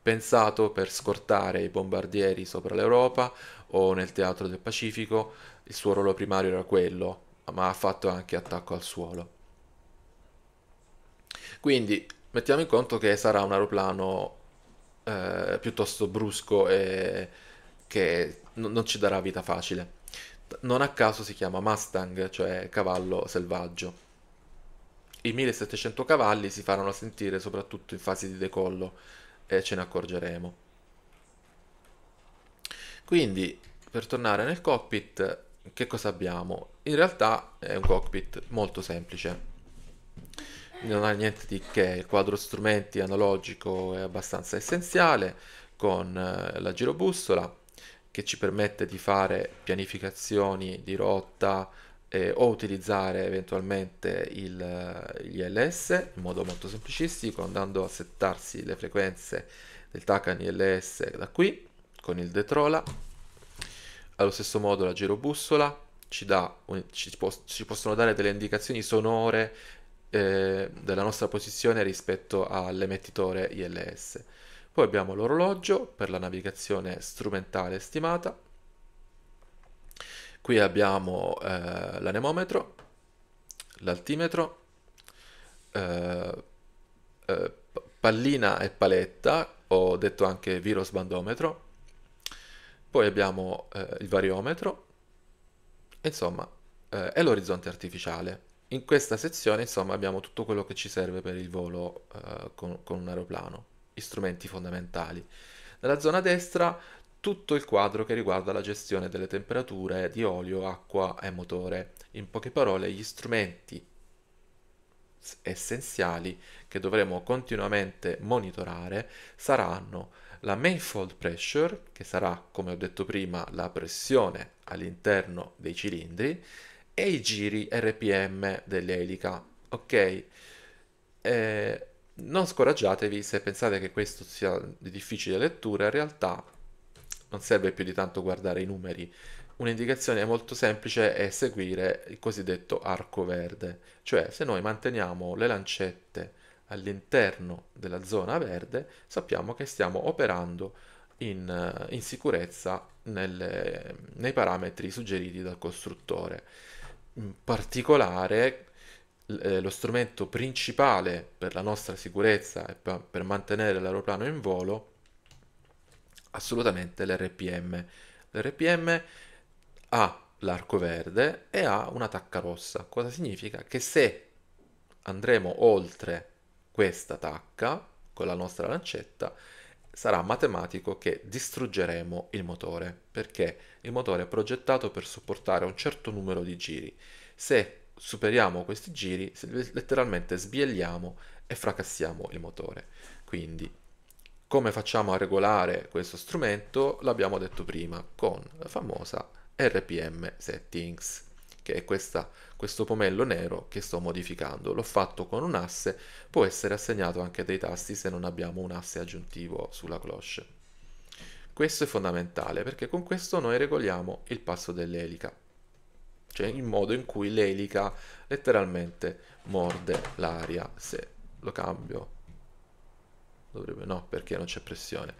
pensato per scortare i bombardieri sopra l'Europa o nel teatro del Pacifico, il suo ruolo primario era quello, ma ha fatto anche attacco al suolo. Quindi mettiamo in conto che sarà un aeroplano eh, piuttosto brusco e che n- non ci darà vita facile. Non a caso si chiama Mustang, cioè cavallo selvaggio. I 1700 cavalli si faranno sentire soprattutto in fase di decollo e ce ne accorgeremo. Quindi, per tornare nel cockpit, che cosa abbiamo? In realtà è un cockpit molto semplice non ha niente di che, il quadro strumenti analogico è abbastanza essenziale con eh, la girobussola che ci permette di fare pianificazioni di rotta eh, o utilizzare eventualmente il, eh, gli LS in modo molto semplicistico andando a settarsi le frequenze del TACAN LS da qui con il Detrola allo stesso modo la girobussola ci, da, ci, poss- ci, possono dare delle indicazioni sonore eh, della nostra posizione rispetto all'emettitore ILS. Poi abbiamo l'orologio per la navigazione strumentale stimata. Qui abbiamo eh, l'anemometro, l'altimetro, eh, eh, pallina e paletta, ho detto anche virosbandometro. Poi abbiamo eh, il variometro, insomma, eh, e l'orizzonte artificiale. In questa sezione insomma abbiamo tutto quello che ci serve per il volo eh, con, con, un aeroplano, strumenti fondamentali. Nella zona destra tutto il quadro che riguarda la gestione delle temperature di olio, acqua e motore. In poche parole gli strumenti essenziali che dovremo continuamente monitorare saranno la manifold pressure, che sarà come ho detto prima la pressione all'interno dei cilindri, e i giri RPM dell'elica, ok? Eh, non scoraggiatevi se pensate che questo sia di difficile lettura, in realtà non serve più di tanto guardare i numeri. Un'indicazione molto semplice è seguire il cosiddetto arco verde, cioè se noi manteniamo le lancette all'interno della zona verde, sappiamo che stiamo operando in, in sicurezza nelle, nei parametri suggeriti dal costruttore. Mm, particolare eh, lo strumento principale per la nostra sicurezza e per, per mantenere l'aeroplano in volo assolutamente l'RPM. L'RPM ha l'arco verde e ha una tacca rossa. Cosa significa? Che se andremo oltre questa tacca con la nostra lancetta, sarà matematico che distruggeremo il motore perché il motore è progettato per supportare un certo numero di giri. Se superiamo questi giri, letteralmente sbielliamo e fracassiamo il motore. Quindi, come facciamo a regolare questo strumento? L'abbiamo detto prima con la famosa RPM settings che è questa, questo pomello nero che sto modificando. L'ho fatto con un asse, può essere assegnato anche dei tasti se non abbiamo un asse aggiuntivo sulla cloche. Questo è fondamentale perché con questo noi regoliamo il passo dell'elica, cioè il modo in cui l'elica letteralmente morde l'aria se lo cambio. Dovrebbe no, perché non c'è pressione.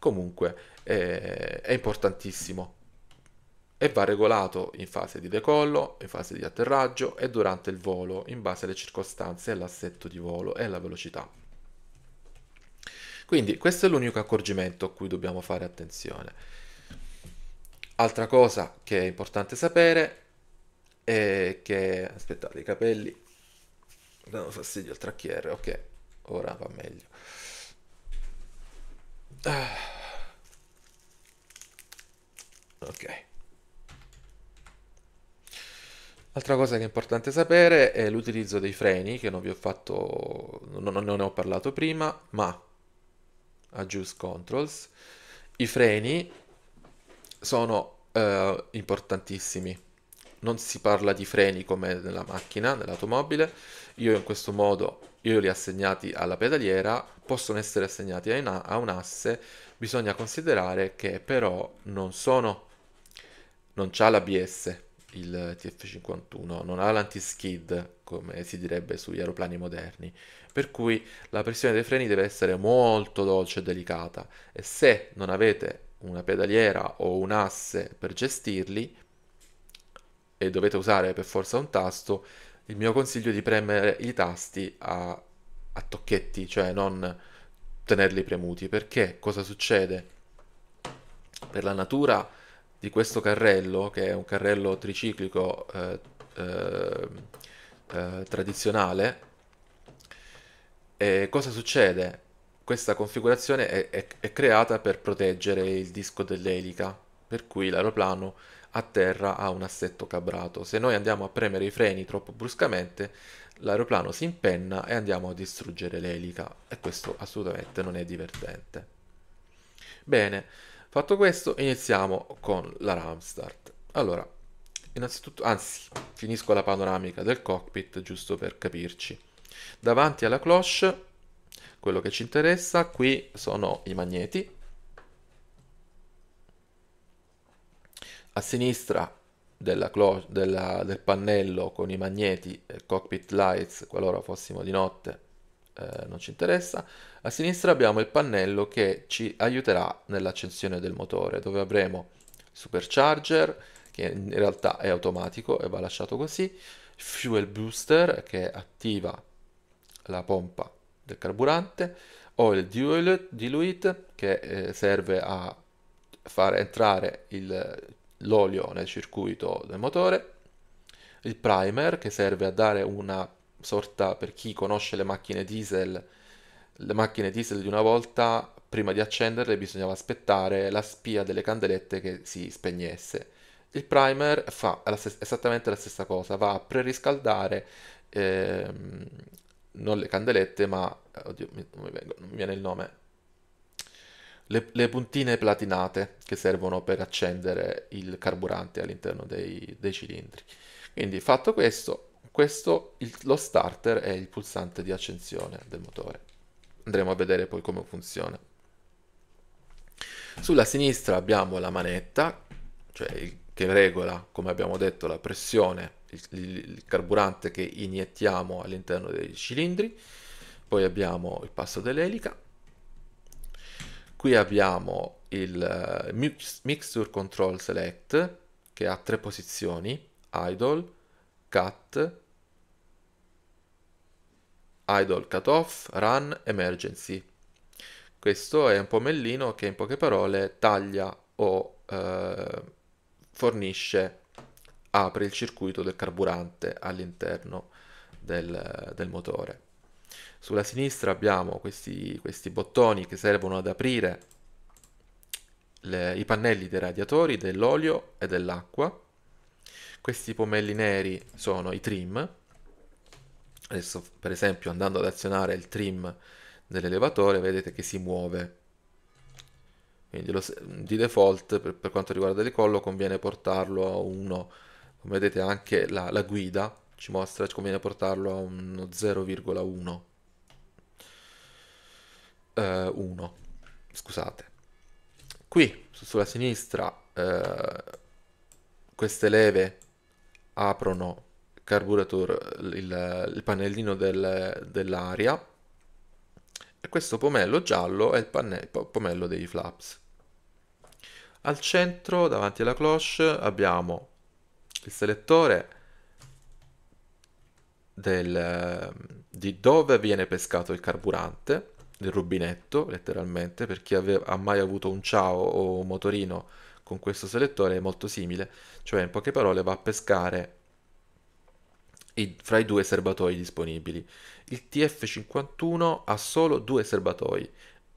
Comunque eh, è importantissimo e va regolato in fase di decollo, in fase di atterraggio e durante il volo in base alle circostanze, all'assetto di volo e alla velocità. Quindi questo è l'unico accorgimento a cui dobbiamo fare attenzione. Altra cosa che è importante sapere è che... aspettate, i capelli danno fastidio al tracchiere, ok, ora va meglio. Ah. Ok. Altra cosa che è importante sapere è l'utilizzo dei freni, che non vi ho fatto, non, non ne ho parlato prima, ma Adjust Controls. I freni sono eh, importantissimi. Non si parla di freni come nella macchina, nell'automobile. Io in questo modo io li ho assegnati alla pedaliera, possono essere assegnati a, una, a un asse. Bisogna considerare che però non sono non c'ha l'ABS, il TF-51, non ha l'anti-skid come si direbbe sugli aeroplani moderni, per cui la pressione dei freni deve essere molto dolce e delicata e se non avete una pedaliera o un asse per gestirli e dovete usare per forza un tasto, il mio consiglio è di premere i tasti a, a tocchetti, cioè non tenerli premuti, perché cosa succede? Per la natura di questo carrello, che è un carrello triciclico eh, eh, eh, tradizionale, eh, cosa succede? Questa configurazione è, è, è, creata per proteggere il disco dell'elica, per cui l'aeroplano a terra ha un assetto cabrato. Se noi andiamo a premere i freni troppo bruscamente, l'aeroplano si impenna e andiamo a distruggere l'elica e questo assolutamente non è divertente. Bene, Fatto questo, iniziamo con la RAM start. Allora, innanzitutto, anzi, finisco la panoramica del cockpit giusto per capirci. Davanti alla cloche, quello che ci interessa, qui sono i magneti. A sinistra della della, del pannello con i magneti e cockpit lights, qualora fossimo di notte, eh, non ci interessa. A sinistra abbiamo il pannello che ci aiuterà nell'accensione del motore, dove avremo supercharger, che in realtà è automatico e va lasciato così, fuel booster che attiva la pompa del carburante, oil il dilute che eh, serve a far entrare l'olio nel circuito del motore, il primer che serve a dare una sorta per chi conosce le macchine diesel, le macchine diesel di una volta, prima di accenderle bisognava aspettare la spia delle candelette che si spegnesse. Il primer fa la stes- esattamente la stessa cosa, va a preriscaldare ehm, non le candelette, ma eh, oddio, mi, non, mi vengo, non mi viene il nome. Le, le, puntine platinate che servono per accendere il carburante all'interno dei, dei cilindri. Quindi fatto questo, questo, il, lo starter è il pulsante di accensione del motore. Andremo a vedere poi come funziona. Sulla sinistra abbiamo la manetta, cioè il, che regola, come abbiamo detto, la pressione, il, il carburante che iniettiamo all'interno dei cilindri. Poi abbiamo il passo dell'elica. Qui abbiamo il eh, mix, Mixture Control Select, che ha tre posizioni, Idle, Cut idle cutoff, run, emergency. Questo è un pomellino che in poche parole taglia o eh, fornisce, apre il circuito del carburante all'interno del, del motore. Sulla sinistra abbiamo questi, questi bottoni che servono ad aprire le, i pannelli dei radiatori dell'olio e dell'acqua. Questi pomelli neri sono i trim Adesso per esempio andando ad azionare il trim dell'elevatore vedete che si muove. Quindi lo, di default per, per, quanto riguarda il collo conviene portarlo a 1. Come vedete anche la, la guida ci mostra ci conviene portarlo a uno 0,1. 1. Eh, scusate. Qui sulla sinistra eh, queste leve aprono carburatore, il, il pannellino del, dell'aria e questo pomello giallo è il panne- pomello dei flaps. Al centro, davanti alla cloche, abbiamo il selettore del, di dove viene pescato il carburante, il rubinetto letteralmente, per chi aveva, ha mai avuto un ciao o un motorino con questo selettore è molto simile, cioè in poche parole va a pescare fra i due serbatoi disponibili. Il TF51 ha solo due serbatoi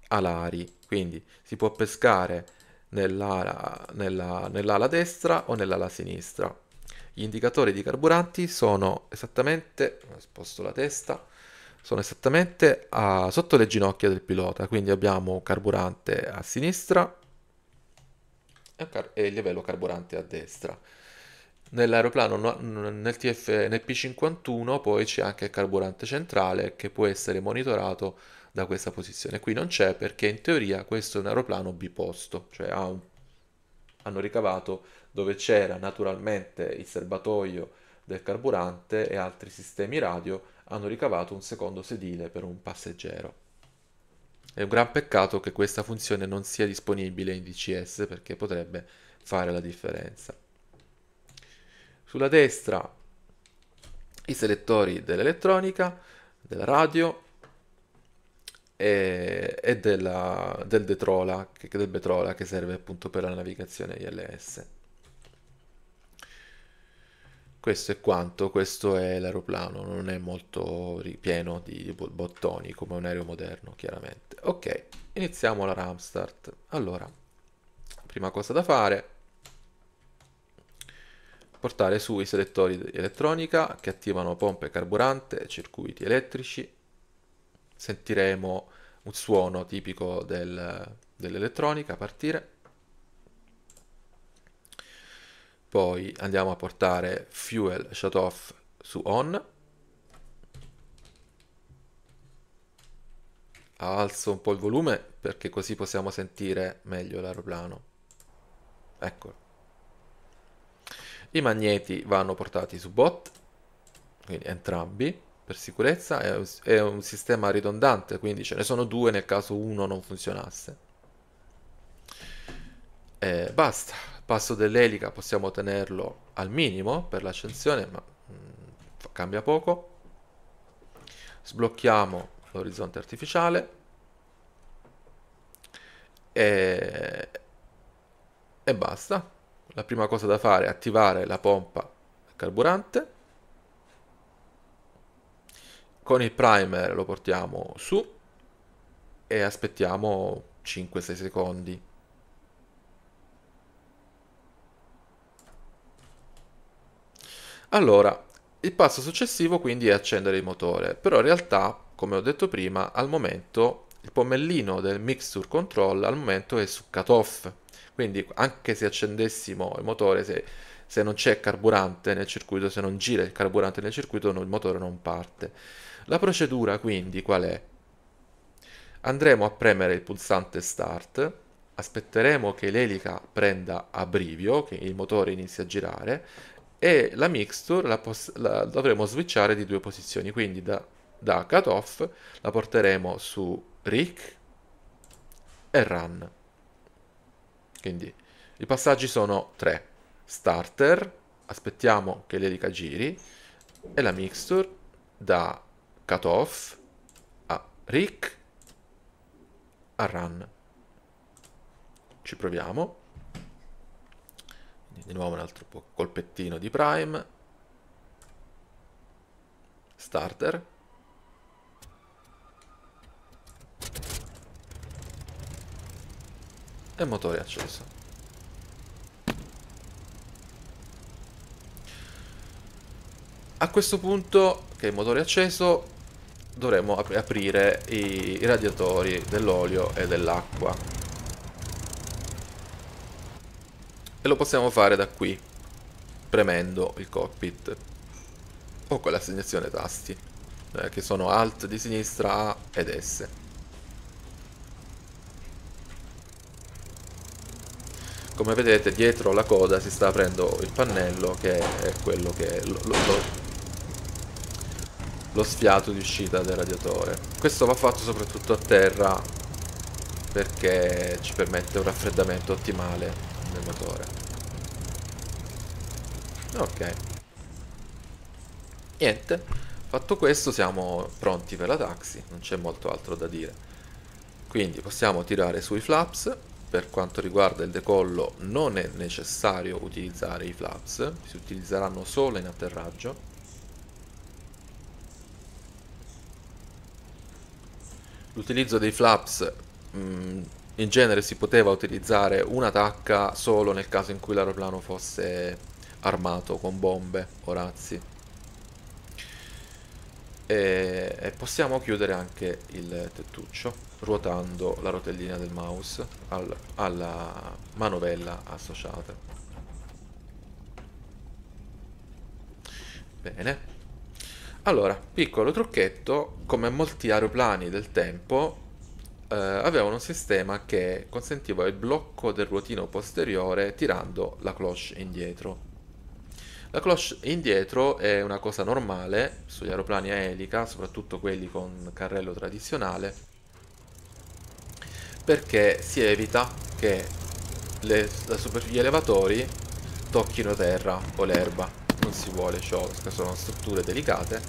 alari, quindi si può pescare nell'ala, nella, nell'ala destra o nell'ala sinistra. Gli indicatori di carburanti sono esattamente, sposto la testa, sono esattamente a, ah, sotto le ginocchia del pilota, quindi abbiamo carburante a sinistra e, il livello carburante a destra. Nell'aeroplano, nel, TF, nel P51 poi c'è anche il carburante centrale che può essere monitorato da questa posizione. Qui non c'è perché in teoria questo è un aeroplano biposto, cioè ha un, hanno ricavato dove c'era naturalmente il serbatoio del carburante e altri sistemi radio, hanno ricavato un secondo sedile per un passeggero. È un gran peccato che questa funzione non sia disponibile in DCS perché potrebbe fare la differenza. Sulla destra i selettori dell'elettronica, della radio e, e della, del, detrola, che, del Betrola che serve appunto per la navigazione ILS. Questo è quanto, questo è l'aeroplano, non è molto ripieno di bottoni come un aereo moderno chiaramente. Ok, iniziamo la RAM start. Allora, prima cosa da fare portare su i selettori di elettronica che attivano pompe carburante, e circuiti elettrici. Sentiremo un suono tipico del, dell'elettronica partire. Poi andiamo a portare fuel shut off su on. Alzo un po' il volume perché così possiamo sentire meglio l'aeroplano. Eccolo. I magneti vanno portati su bot, quindi entrambi, per sicurezza. È un, è un sistema ridondante, quindi ce ne sono due nel caso uno non funzionasse. Eh, basta, passo dell'elica possiamo tenerlo al minimo per l'ascensione, ma mh, mm, cambia poco. Sblocchiamo l'orizzonte artificiale. E... e, basta la prima cosa da fare è attivare la pompa carburante. Con il primer lo portiamo su e aspettiamo 5-6 secondi. Allora, il passo successivo quindi è accendere il motore, però in realtà, come ho detto prima, al momento il pommellino del mixture control al momento è su cut off, quindi anche se accendessimo il motore, se, se non c'è carburante nel circuito, se non gira il carburante nel circuito, no, il motore non parte. La procedura quindi qual è? Andremo a premere il pulsante start, aspetteremo che l'elica prenda a brivio che il motore inizi a girare e la mixture la, la dovremo switchare di due posizioni, quindi da, da cutoff la porteremo su RIC e run. Quindi i passaggi sono tre. Starter, aspettiamo che l'elica giri, e la mixture da cutoff a rick a run. Ci proviamo. Quindi di nuovo un altro colpettino di prime. Starter, e motore acceso. A questo punto, che il motore è acceso, Dovremmo ap aprire i, i radiatori dell'olio e dell'acqua. E lo possiamo fare da qui, premendo il cockpit o con l'assegnazione tasti, eh, che sono Alt di sinistra A ed S. come vedete dietro la coda si sta aprendo il pannello che è quello che lo, lo, lo sfiato di uscita del radiatore questo va fatto soprattutto a terra perché ci permette un raffreddamento ottimale del motore ok niente fatto questo siamo pronti per la taxi non c'è molto altro da dire quindi possiamo tirare sui flaps per quanto riguarda il decollo non è necessario utilizzare i flaps, si utilizzeranno solo in atterraggio. L'utilizzo dei flaps mh, mm, in genere si poteva utilizzare una tacca solo nel caso in cui l'aeroplano fosse armato con bombe o razzi e, e possiamo chiudere anche il tettuccio ruotando la rotellina del mouse al, alla manovella associata bene allora, piccolo trucchetto, come molti aeroplani del tempo, eh, avevano un sistema che consentiva il blocco del ruotino posteriore tirando la cloche indietro. La cloche indietro è una cosa normale sugli aeroplani a elica, soprattutto quelli con carrello tradizionale, perché si evita che le, la superficie elevatori tocchino terra o l'erba. Non si vuole ciò, sono strutture delicate,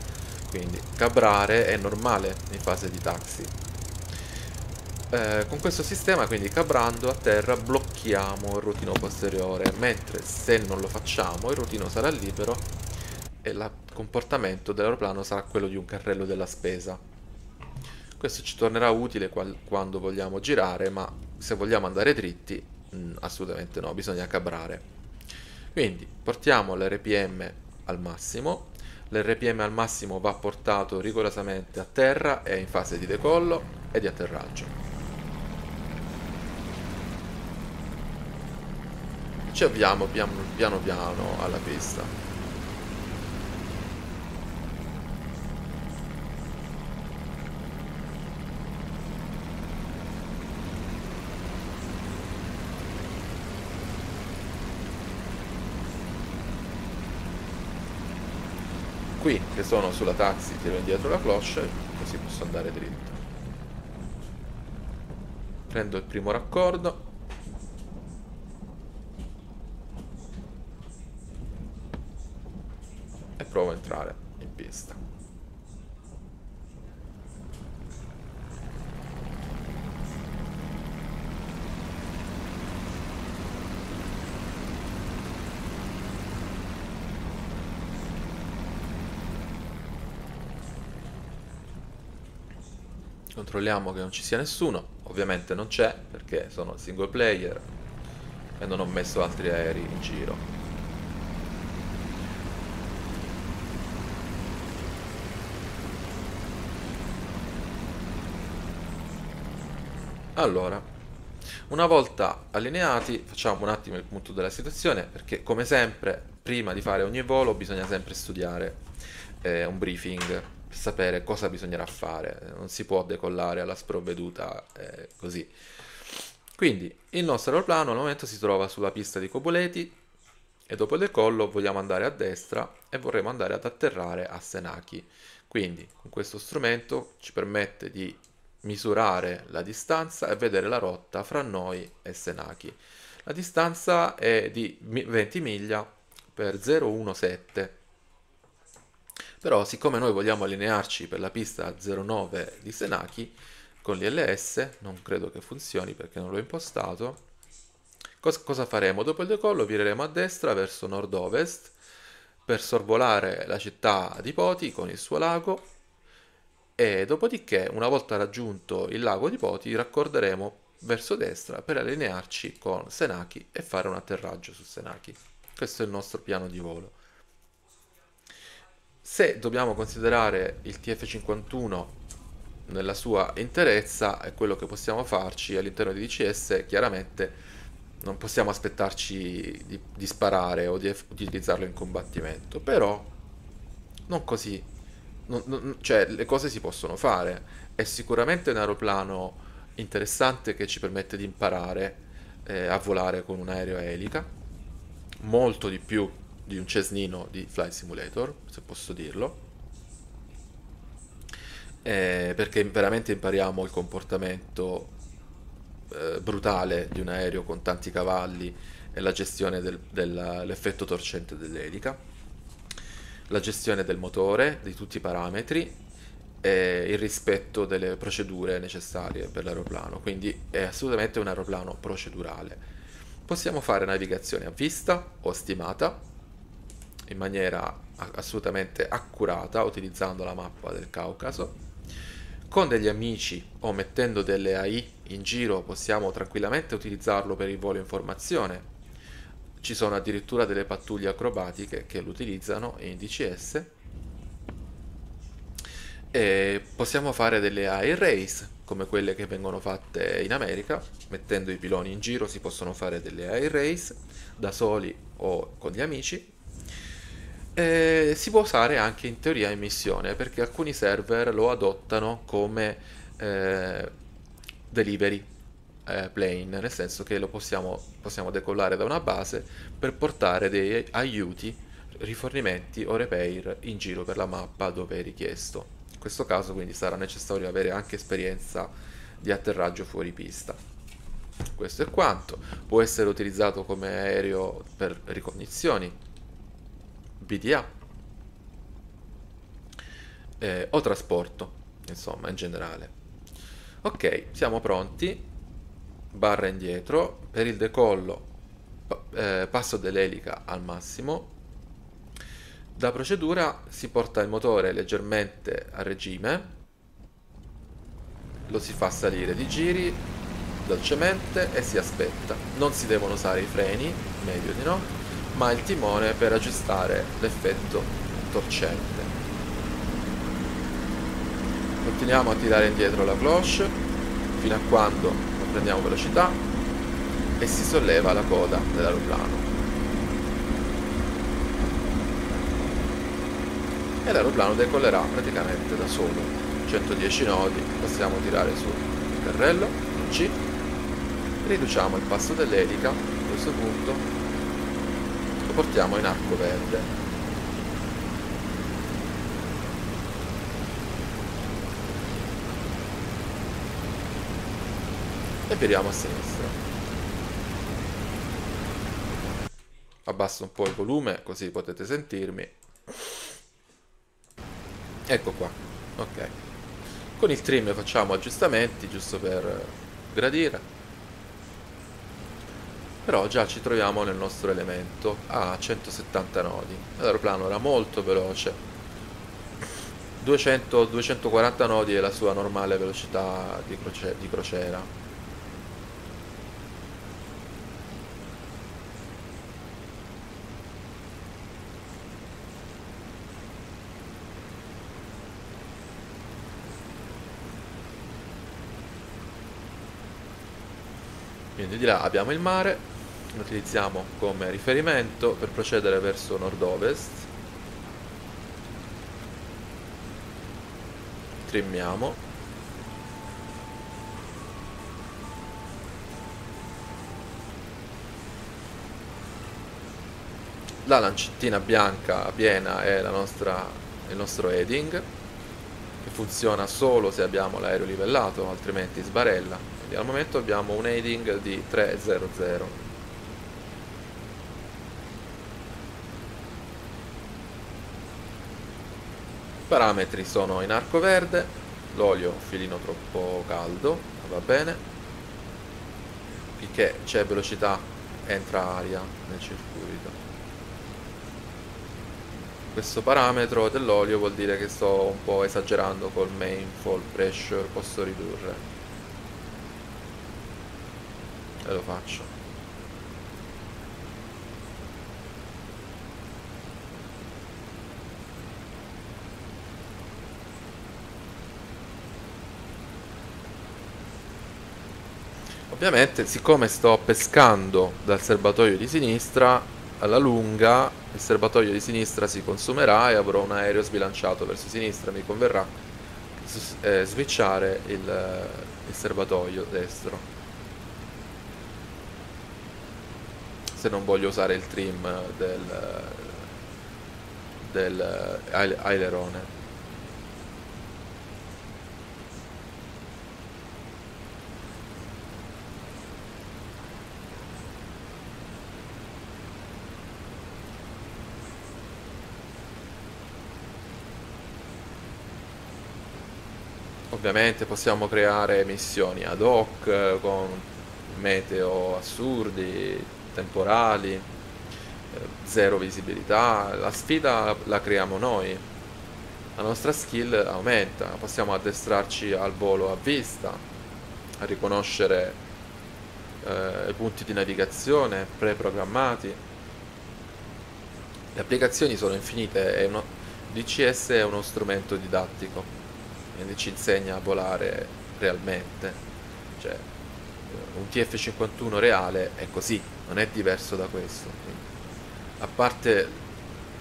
quindi cabrare è normale in fase di taxi eh, con questo sistema quindi cabrando a terra blocchiamo il rotino posteriore mentre se non lo facciamo il rotino sarà libero e il comportamento dell'aeroplano sarà quello di un carrello della spesa questo ci tornerà utile quando vogliamo girare ma se vogliamo andare dritti mh, mm, assolutamente no bisogna cabrare quindi portiamo l'RPM al massimo l'RPM al massimo va portato rigorosamente a terra e in fase di decollo e di atterraggio ci avviamo piano piano, piano alla pista. Qui, che sono sulla taxi, tiro indietro la cloche, così posso andare dritto. Prendo il primo raccordo. e provo a entrare in pista. Controlliamo che non ci sia nessuno, ovviamente non c'è perché sono single player e non ho messo altri aerei in giro. Allora, una volta allineati, facciamo un attimo il punto della situazione, perché come sempre, prima di fare ogni volo bisogna sempre studiare eh, un briefing per sapere cosa bisognerà fare. Non si può decollare alla sprovveduta eh, così. Quindi, il nostro aeroplano al momento si trova sulla pista di Coboleti e dopo il decollo vogliamo andare a destra e vorremmo andare ad atterrare a Senaki. Quindi, con questo strumento ci permette di misurare la distanza e vedere la rotta fra noi e Senaki. La distanza è di 20 miglia per 017. Però siccome noi vogliamo allinearci per la pista 09 di Senaki con l'ILS, non credo che funzioni perché non l'ho impostato, cos cosa faremo? Dopo il decollo vireremo a destra verso nord-ovest per sorvolare la città di Poti con il suo lago e dopodiché, una volta raggiunto il lago di Poti, raccorderemo verso destra per allinearci con Senaki e fare un atterraggio su Senaki. Questo è il nostro piano di volo. Se dobbiamo considerare il TF51 nella sua interezza e quello che possiamo farci all'interno di DCS, chiaramente non possiamo aspettarci di, di sparare o di, utilizzarlo in combattimento, però non così non, non, cioè le cose si possono fare. È sicuramente un aeroplano interessante che ci permette di imparare eh, a volare con un aereo a elica, molto di più di un Cesnino di Flight Simulator, se posso dirlo. Eh, perché veramente impariamo il comportamento eh, brutale di un aereo con tanti cavalli e la gestione del, dell'effetto torcente dell'elica la gestione del motore, di tutti i parametri e il rispetto delle procedure necessarie per l'aeroplano, quindi è assolutamente un aeroplano procedurale. Possiamo fare navigazione a vista o stimata in maniera assolutamente accurata utilizzando la mappa del Caucaso. Con degli amici o mettendo delle AI in giro possiamo tranquillamente utilizzarlo per il volo in formazione ci sono addirittura delle pattuglie acrobatiche che lo utilizzano in DCS e possiamo fare delle air race come quelle che vengono fatte in America mettendo i piloni in giro si possono fare delle air race da soli o con gli amici e si può usare anche in teoria in missione perché alcuni server lo adottano come eh, delivery eh, plane, nel senso che lo possiamo, possiamo decollare da una base per portare dei aiuti, rifornimenti o repair in giro per la mappa dove è richiesto. In questo caso quindi sarà necessario avere anche esperienza di atterraggio fuori pista. Questo è quanto. Può essere utilizzato come aereo per ricognizioni, BTA eh, o trasporto, insomma, in generale. Ok, siamo pronti barra indietro, per il decollo eh, passo dell'elica al massimo. Da procedura si porta il motore leggermente a regime, lo si fa salire di giri dolcemente e si aspetta. Non si devono usare i freni, meglio di no, ma il timone per aggiustare l'effetto torcente. Continuiamo a tirare indietro la cloche fino a quando prendiamo velocità e si solleva la coda dell'aeroplano e l'aeroplano decollerà praticamente da solo 110 nodi possiamo tirare su il carrello in C riduciamo il passo dell'elica a questo punto lo portiamo in arco verde e viriamo a sinistra. Abbasso un po' il volume così potete sentirmi. Ecco qua, ok. Con il trim facciamo aggiustamenti giusto per gradire. Però già ci troviamo nel nostro elemento a 170 nodi. L'aeroplano era molto veloce. 200-240 nodi è la sua normale velocità di, croce di crociera. Quindi di là abbiamo il mare, lo utilizziamo come riferimento per procedere verso nord-ovest. Trimmiamo. La lancettina bianca piena è nostra, il nostro heading che funziona solo se abbiamo l'aereo livellato, altrimenti sbarella quindi al momento abbiamo un heading di 300 i parametri sono in arco verde l'olio un filino troppo caldo va bene finché c'è velocità entra aria nel circuito questo parametro dell'olio vuol dire che sto un po' esagerando col main fall pressure posso ridurre e lo faccio Ovviamente siccome sto pescando dal serbatoio di sinistra, alla lunga il serbatoio di sinistra si consumerà e avrò un aereo sbilanciato verso sinistra, mi converrà eh, switchare il, eh, il serbatoio destro. se non voglio usare il trim del, del eh, ailerone. ovviamente possiamo creare missioni ad hoc eh, con meteo assurdi temporali, eh, zero visibilità, la sfida la creiamo noi, la nostra skill aumenta, possiamo addestrarci al volo a vista, a riconoscere eh, i punti di navigazione preprogrammati. Le applicazioni sono infinite e uno, DCS è uno strumento didattico, quindi ci insegna a volare realmente. Cioè, un TF51 reale è così, non è diverso da questo. Quindi, a parte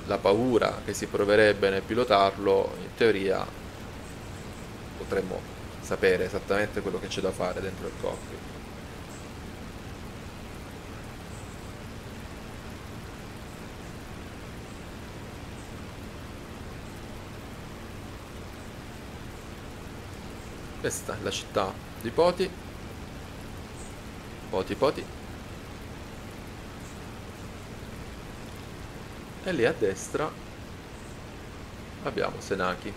la paura che si proverebbe nel pilotarlo, in teoria potremmo sapere esattamente quello che c'è da fare dentro il cockpit. Questa è la città di Poti. Poti, poti. E lì a destra abbiamo Senaki.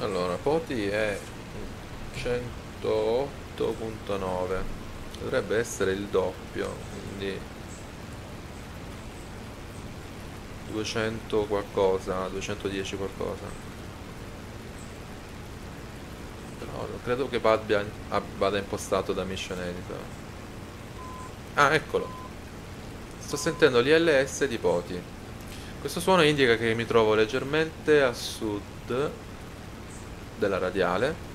Allora, Poti è 108.9, dovrebbe essere il doppio, quindi 200 qualcosa, 210 qualcosa. Però credo che vada, vada impostato da Mission Editor. Ah, eccolo. Sto sentendo l'ILS di Poti. Questo suono indica che mi trovo leggermente a sud della radiale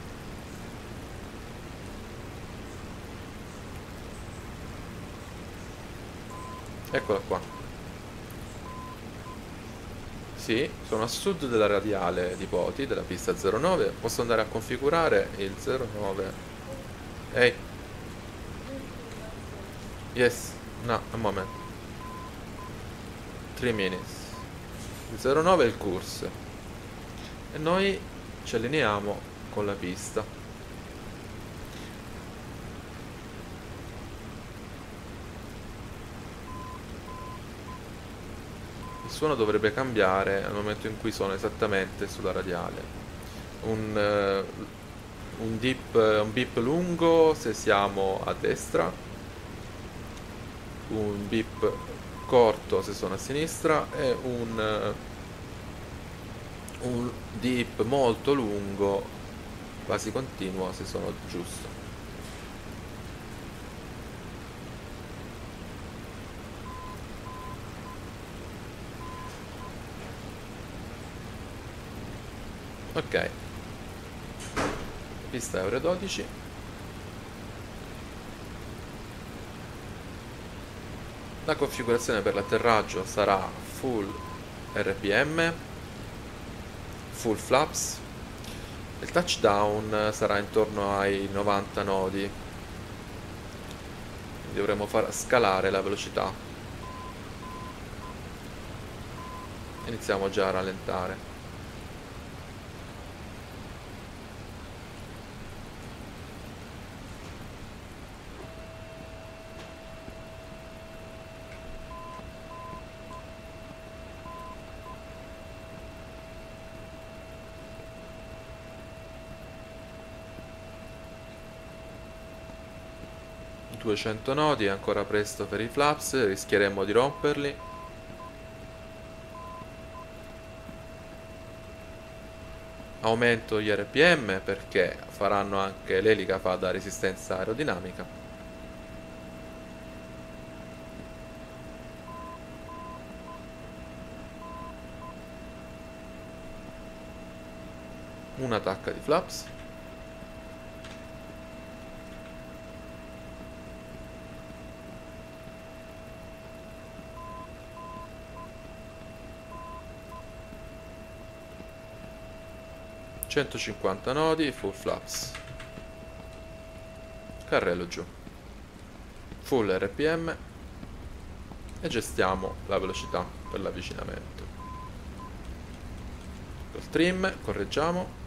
Eccola qua Sì, sono a sud della radiale di Poti, della pista 09 Posso andare a configurare il 09 Ehi hey. Yes, no, un moment 3 minutes Il 09 è il corso E noi ci allineiamo con la pista il suono dovrebbe cambiare al momento in cui sono esattamente sulla radiale un, uh, un, dip, un beep lungo se siamo a destra un beep corto se sono a sinistra e un uh, un dip molto lungo quasi continuo se sono giusto ok pista euro 12 la configurazione per l'atterraggio sarà full rpm full flaps il touchdown eh, sarà intorno ai 90 nodi dovremo far scalare la velocità iniziamo già a rallentare 200 nodi, è ancora presto per i flaps, rischieremmo di romperli. Aumento gli RPM perché faranno anche l'elica fa da resistenza aerodinamica. Un'attacca di flaps. 150 nodi, full flaps. Carrello giù. Full RPM. E gestiamo la velocità per l'avvicinamento. Col trim, correggiamo.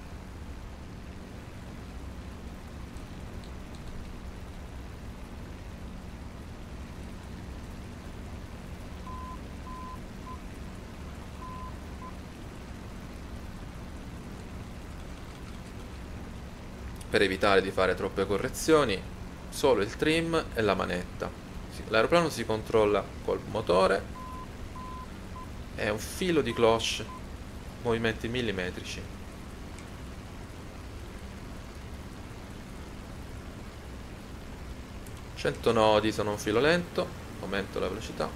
per evitare di fare troppe correzioni solo il trim e la manetta l'aeroplano si controlla col motore e un filo di cloche movimenti millimetrici Cento nodi sono un filo lento aumento la velocità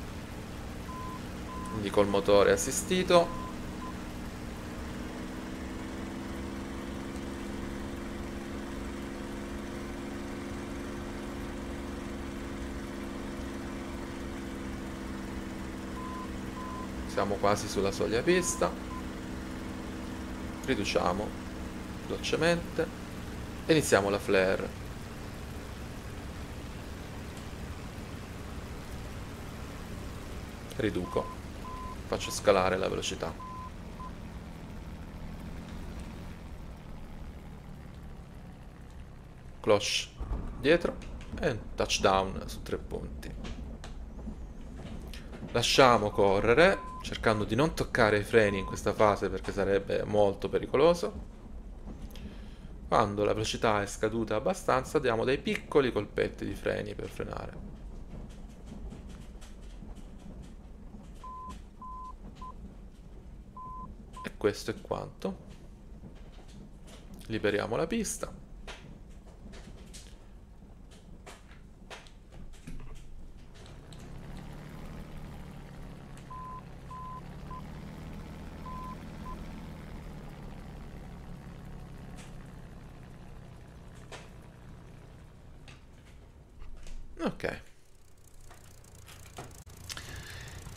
quindi col motore assistito quasi sulla soglia pista riduciamo dolcemente e iniziamo la flare riduco faccio scalare la velocità cloche dietro e touchdown su tre punti Lasciamo correre, cercando di non toccare i freni in questa fase perché sarebbe molto pericoloso. Quando la velocità è scaduta abbastanza diamo dei piccoli colpetti di freni per frenare. E questo è quanto. Liberiamo la pista.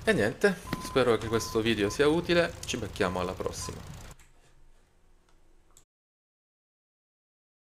E niente, spero che questo video sia utile, ci becchiamo alla prossima.